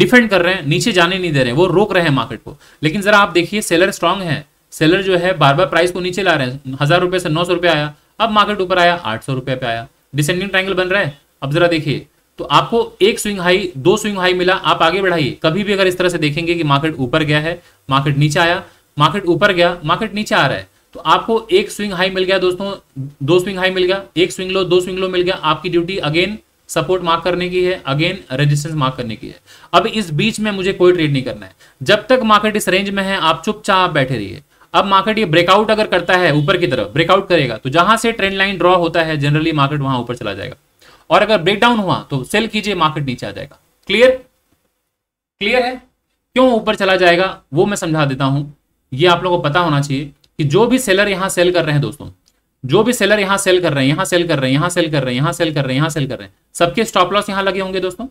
डिफेंड कर रहे हैं नीचे जाने नहीं दे रहे वो रोक रहे हैं मार्केट को लेकिन जरा आप देखिए सेलर स्ट्रांग है सेलर जो है बार बार प्राइस को नीचे ला रहे हैं हजार रुपये से नौ सौ रुपये आया अब मार्केट ऊपर आया आठ सौ रुपये पे आया डिसेंडिंग ट्राइंगल बन रहा है अब जरा देखिए तो आपको एक स्विंग हाई दो स्विंग हाई मिला आप आगे बढ़ाइए कभी भी अगर इस तरह से देखेंगे कि मार्केट ऊपर गया है मार्केट नीचे आया मार्केट ऊपर गया मार्केट नीचे आ रहा है तो आपको एक स्विंग हाई मिल गया दोस्तों दो स्विंग हाई मिल गया एक स्विंग लो दो स्विंग लो मिल गया आपकी ड्यूटी अगेन सपोर्ट मार्क करने की है अगेन रेजिस्टेंस मार्क करने की है अब इस बीच में मुझे कोई ट्रेड नहीं करना है जब तक मार्केट इस रेंज में है आप चुपचाप बैठे रहिए अब मार्केट ये ब्रेकआउट अगर करता है ऊपर की तरफ ब्रेकआउट करेगा तो जहां से ट्रेंड लाइन ड्रॉ होता है जनरली मार्केट वहां ऊपर चला जाएगा और अगर ब्रेकडाउन हुआ तो सेल कीजिए मार्केट नीचे आ जाएगा क्लियर क्लियर है क्यों ऊपर चला जाएगा वो मैं समझा देता हूं ये आप लोगों को पता होना चाहिए कि जो भी सेलर यहां सेल कर रहे हैं दोस्तों जो भी सेलर यहां सेल कर रहे हैं यहां सेल कर रहे हैं यहां सेल कर रहे हैं यहां सेल कर रहे हैं यहां सेल कर रहे हैं सबके स्टॉप लॉस यहां लगे होंगे दोस्तों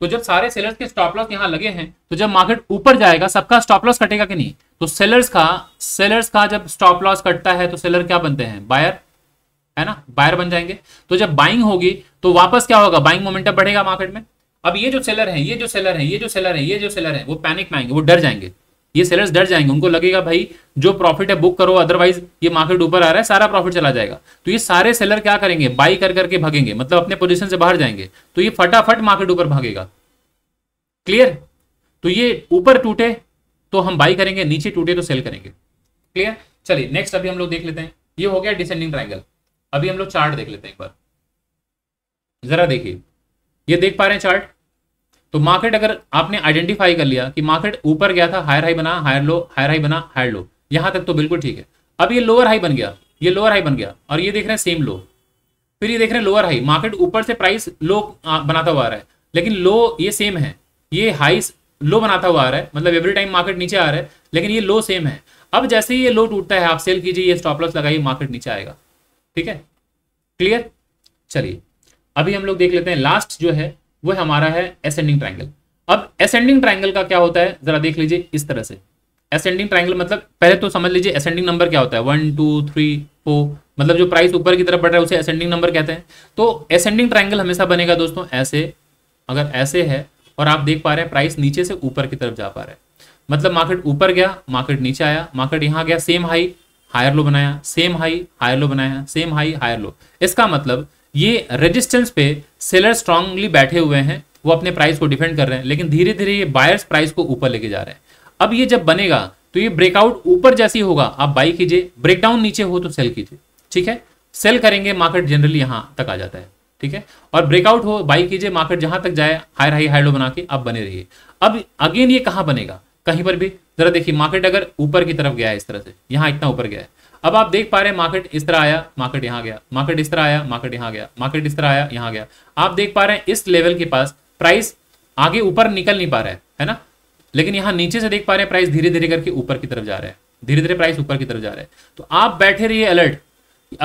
तो जब सारे सेलर्स के स्टॉप लॉस यहां लगे हैं तो जब मार्केट ऊपर जाएगा सबका स्टॉप लॉस कटेगा कि नहीं तो सेलर्स का सेलर्स का जब स्टॉप लॉस कटता है तो सेलर क्या बनते हैं बायर है ना बायर बन जाएंगे तो जब बाइंग होगी तो वापस क्या होगा बाइंग मोमेंटम बढ़ेगा मार्केट में अब ये जो सेलर है ये जो सेलर है ये जो सेलर है ये जो सेलर है वो पैनिक में आएंगे वो डर जाएंगे ये सेलर्स डर जाएंगे उनको लगेगा भाई जो प्रॉफिट है बुक करो अदरवाइज ये मार्केट ऊपर आ रहा है सारा प्रॉफिट चला जाएगा तो ये सारे सेलर क्या करेंगे बाई कर करके भागेंगे मतलब अपने पोजिशन से बाहर जाएंगे तो ये फटाफट मार्केट ऊपर भागेगा क्लियर तो ये ऊपर टूटे तो हम बाई करेंगे नीचे टूटे तो सेल करेंगे क्लियर चलिए नेक्स्ट अभी हम लोग देख लेते हैं ये हो गया डिसेंडिंग ट्राइंगल अभी हम लोग चार्ट देख लेते हैं एक बार जरा देखिए ये देख पा रहे हैं चार्ट तो मार्केट अगर आपने आइडेंटिफाई कर लिया कि मार्केट ऊपर गया था हायर हाई बना हायर लो हायर हाई बना हायर लो यहां तक तो बिल्कुल ठीक है अब ये लोअर हाई बन गया ये लोअर हाई बन गया और ये देख रहे हैं सेम लो फिर ये देख रहे हैं लोअर हाई मार्केट ऊपर से प्राइस लो बनाता हुआ आ रहा है लेकिन लो ये सेम है ये हाई लो बनाता हुआ आ रहा है मतलब एवरी टाइम मार्केट नीचे आ रहा है लेकिन ये लो सेम है अब जैसे ही ये लो टूटता है आप सेल कीजिए ये स्टॉप लॉस लगाइए मार्केट नीचे आएगा ठीक है क्लियर चलिए अभी हम लोग देख लेते हैं लास्ट जो है वह हमारा है असेंडिंग ट्राइंगल अब असेंडिंग ट्राइंगल का क्या होता है जरा देख लीजिए इस तरह से असेंडिंग ट्राइंगल मतलब पहले तो समझ लीजिए असेंडिंग नंबर क्या होता है वन टू थ्री फोर मतलब जो प्राइस ऊपर की तरफ बढ़ रहा है उसे असेंडिंग नंबर कहते हैं तो असेंडिंग ट्राइंगल हमेशा बनेगा दोस्तों ऐसे अगर ऐसे है और आप देख पा रहे हैं प्राइस नीचे से ऊपर की तरफ जा पा रहे हैं मतलब मार्केट ऊपर गया मार्केट नीचे आया मार्केट यहाँ गया सेम हाई हायर लो बनाया सेम हाई हायर लो बनाया सेम हाई हायर लो इसका मतलब ये रेजिस्टेंस पे सेलर स्ट्रांगली बैठे हुए हैं वो अपने प्राइस को डिफेंड कर रहे हैं लेकिन धीरे धीरे ये बायर्स प्राइस को ऊपर लेके जा रहे हैं अब ये जब बनेगा तो ये ब्रेकआउट ऊपर जैसी होगा आप बाई कीजिए ब्रेकडाउन नीचे हो तो सेल कीजिए ठीक है सेल करेंगे मार्केट जनरली यहां तक आ जाता है ठीक है और ब्रेकआउट हो बाई कीजिए मार्केट जहां तक जाए हायर हाई हाई लो बना के आप बने रहिए अब अगेन ये कहां बनेगा कहीं पर भी जरा देखिए मार्केट अगर ऊपर की तरफ गया है इस तरह से यहां इतना ऊपर गया है अब आप देख पा रहे हैं मार्केट इस तरह आया मार्केट यहाँ गया मार्केट इस तरह आया मार्केट यहाँ गया मार्केट इस तरह आया यहाँ गया आप देख पा रहे हैं इस लेवल के पास प्राइस आगे ऊपर निकल नहीं पा रहा है है ना लेकिन यहाँ नीचे से देख पा रहे हैं प्राइस धीरे धीरे करके ऊपर की तरफ जा रहा है धीरे धीरे प्राइस ऊपर की तरफ जा रहा है तो आप बैठे रहिए अलर्ट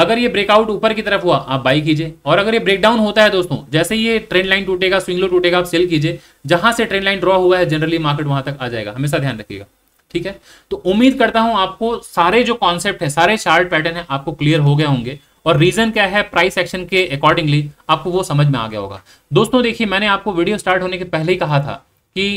अगर ये ब्रेकआउट ऊपर की तरफ हुआ आप बाई कीजिए और अगर ये ब्रेकडाउन होता है दोस्तों जैसे ये ट्रेंड लाइन टूटेगा स्विंग लो टूटेगा आप सेल कीजिए जहां से ट्रेंड लाइन ड्रॉ हुआ है जनरली मार्केट वहां तक आ जाएगा हमेशा ध्यान रखिएगा ठीक है तो उम्मीद करता हूं आपको सारे जो कॉन्सेप्ट है सारे चार्ट पैटर्न है आपको क्लियर हो गए होंगे और रीजन क्या है प्राइस एक्शन के अकॉर्डिंगली आपको वो समझ में आ गया होगा दोस्तों देखिए मैंने आपको वीडियो स्टार्ट होने के पहले ही कहा था कि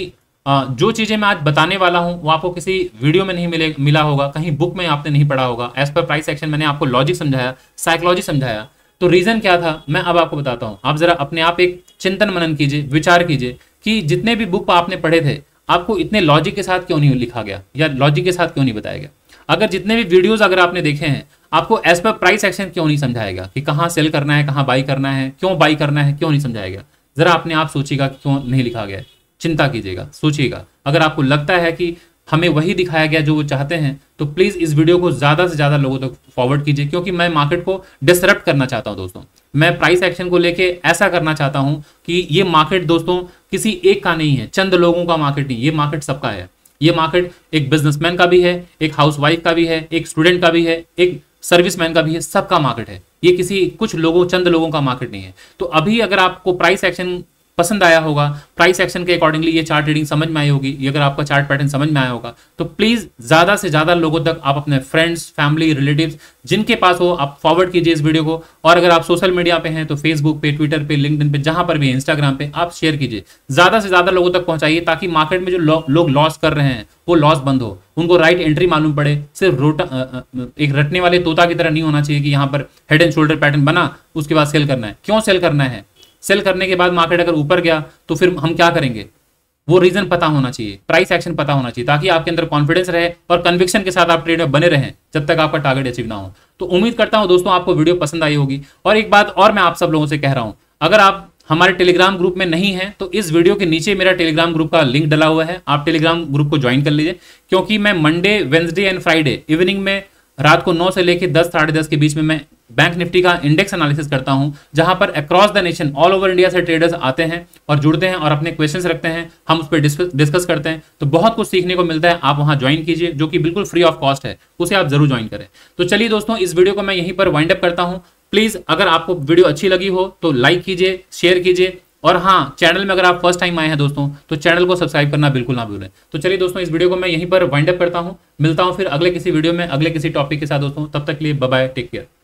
जो चीज़ें मैं आज बताने वाला हूं वो आपको किसी वीडियो में नहीं मिले मिला होगा कहीं बुक में आपने नहीं पढ़ा होगा एज पर प्राइस एक्शन मैंने आपको लॉजिक समझाया साइकोलॉजी समझाया तो रीज़न क्या था मैं अब आपको बताता हूँ आप ज़रा अपने आप एक चिंतन मनन कीजिए विचार कीजिए कि जितने भी बुक आपने पढ़े थे आपको इतने लॉजिक के साथ क्यों नहीं लिखा गया या लॉजिक के साथ क्यों नहीं बताया गया अगर जितने भी वीडियोस अगर आपने देखे हैं आपको एज पर प्राइस एक्शन क्यों नहीं समझाया गया कि कहाँ सेल करना है कहाँ बाई करना है क्यों बाई करना है क्यों नहीं समझाया गया ज़रा अपने आप सोचिएगा क्यों नहीं लिखा गया चिंता कीजिएगा सोचिएगा अगर आपको लगता है कि हमें वही दिखाया गया जो वो चाहते हैं तो प्लीज़ इस वीडियो को ज़्यादा से ज़्यादा लोगों तक तो फॉरवर्ड कीजिए क्योंकि मैं मार्केट को डिसरप्ट करना चाहता हूँ दोस्तों मैं प्राइस एक्शन को लेके ऐसा करना चाहता हूं कि ये मार्केट दोस्तों किसी एक का नहीं है चंद लोगों का मार्केट नहीं ये मार्केट सबका है ये मार्केट एक बिजनेसमैन का भी है एक हाउसवाइफ का भी है एक स्टूडेंट का भी है एक सर्विसमैन का भी है सबका मार्केट है ये किसी कुछ लोगों चंद लोगों का मार्केट नहीं है तो अभी अगर आपको प्राइस एक्शन पसंद आया होगा प्राइस एक्शन के अकॉर्डिंगली ये चार्ट रीडिंग समझ में आई होगी अगर आपका चार्ट पैटर्न समझ में आया होगा तो प्लीज़ ज़्यादा से ज़्यादा लोगों तक आप अपने फ्रेंड्स फैमिली रिलेटिव्स जिनके पास हो आप फॉरवर्ड कीजिए इस वीडियो को और अगर आप सोशल मीडिया पे हैं तो फेसबुक पे ट्विटर पे लिंकड पे जहां पर भी इंस्टाग्राम पे आप शेयर कीजिए ज़्यादा से ज़्यादा लोगों तक पहुंचाइए ताकि मार्केट में जो लोग लो, लॉस कर रहे हैं वो लॉस बंद हो उनको राइट एंट्री मालूम पड़े सिर्फ रोटा एक रटने वाले तोता की तरह नहीं होना चाहिए कि यहाँ पर हेड एंड शोल्डर पैटर्न बना उसके बाद सेल करना है क्यों सेल करना है सेल करने के बाद मार्केट अगर ऊपर गया तो फिर हम क्या करेंगे वो रीजन पता होना चाहिए प्राइस एक्शन पता होना चाहिए ताकि आपके अंदर कॉन्फिडेंस रहे और कन्विक्शन के साथ आप ट्रेड में बने रहें जब तक आपका टारगेट अचीव ना हो तो उम्मीद करता हूं दोस्तों आपको वीडियो पसंद आई होगी और एक बात और मैं आप सब लोगों से कह रहा हूं अगर आप हमारे टेलीग्राम ग्रुप में नहीं है तो इस वीडियो के नीचे मेरा टेलीग्राम ग्रुप का लिंक डला हुआ है आप टेलीग्राम ग्रुप को ज्वाइन कर लीजिए क्योंकि मैं Monday Wednesday and Friday evening में रात को नौ से लेकर दस साढ़े दस के बीच में मैं बैंक निफ्टी का इंडेक्स एनालिसिस करता हूं जहां पर across the nation all over India से ट्रेडर्स आते हैं और जुड़ते हैं और अपने क्वेश्चन रखते हैं हम उस पर डिस्कस करते हैं तो बहुत कुछ सीखने को मिलता है आप वहां ज्वाइन कीजिए जो कि बिल्कुल फ्री ऑफ कॉस्ट है उसे आप जरूर ज्वाइन करें तो चलिए दोस्तों इस वीडियो को मैं यहीं पर वाइंड अप करता हूँ प्लीज अगर आपको वीडियो अच्छी लगी हो तो लाइक कीजिए शेयर कीजिए और हाँ चैनल में अगर आप फर्स्ट टाइम आए हैं दोस्तों तो चैनल को सब्सक्राइब करना बिल्कुल ना भूलें तो चलिए दोस्तों इस वीडियो को मैं यहीं पर वाइंड अप करता हूँ मिलता हूँ फिर अगले किसी वीडियो में अगले किसी टॉपिक के साथ दोस्तों तब तक के लिए बाय टेक केयर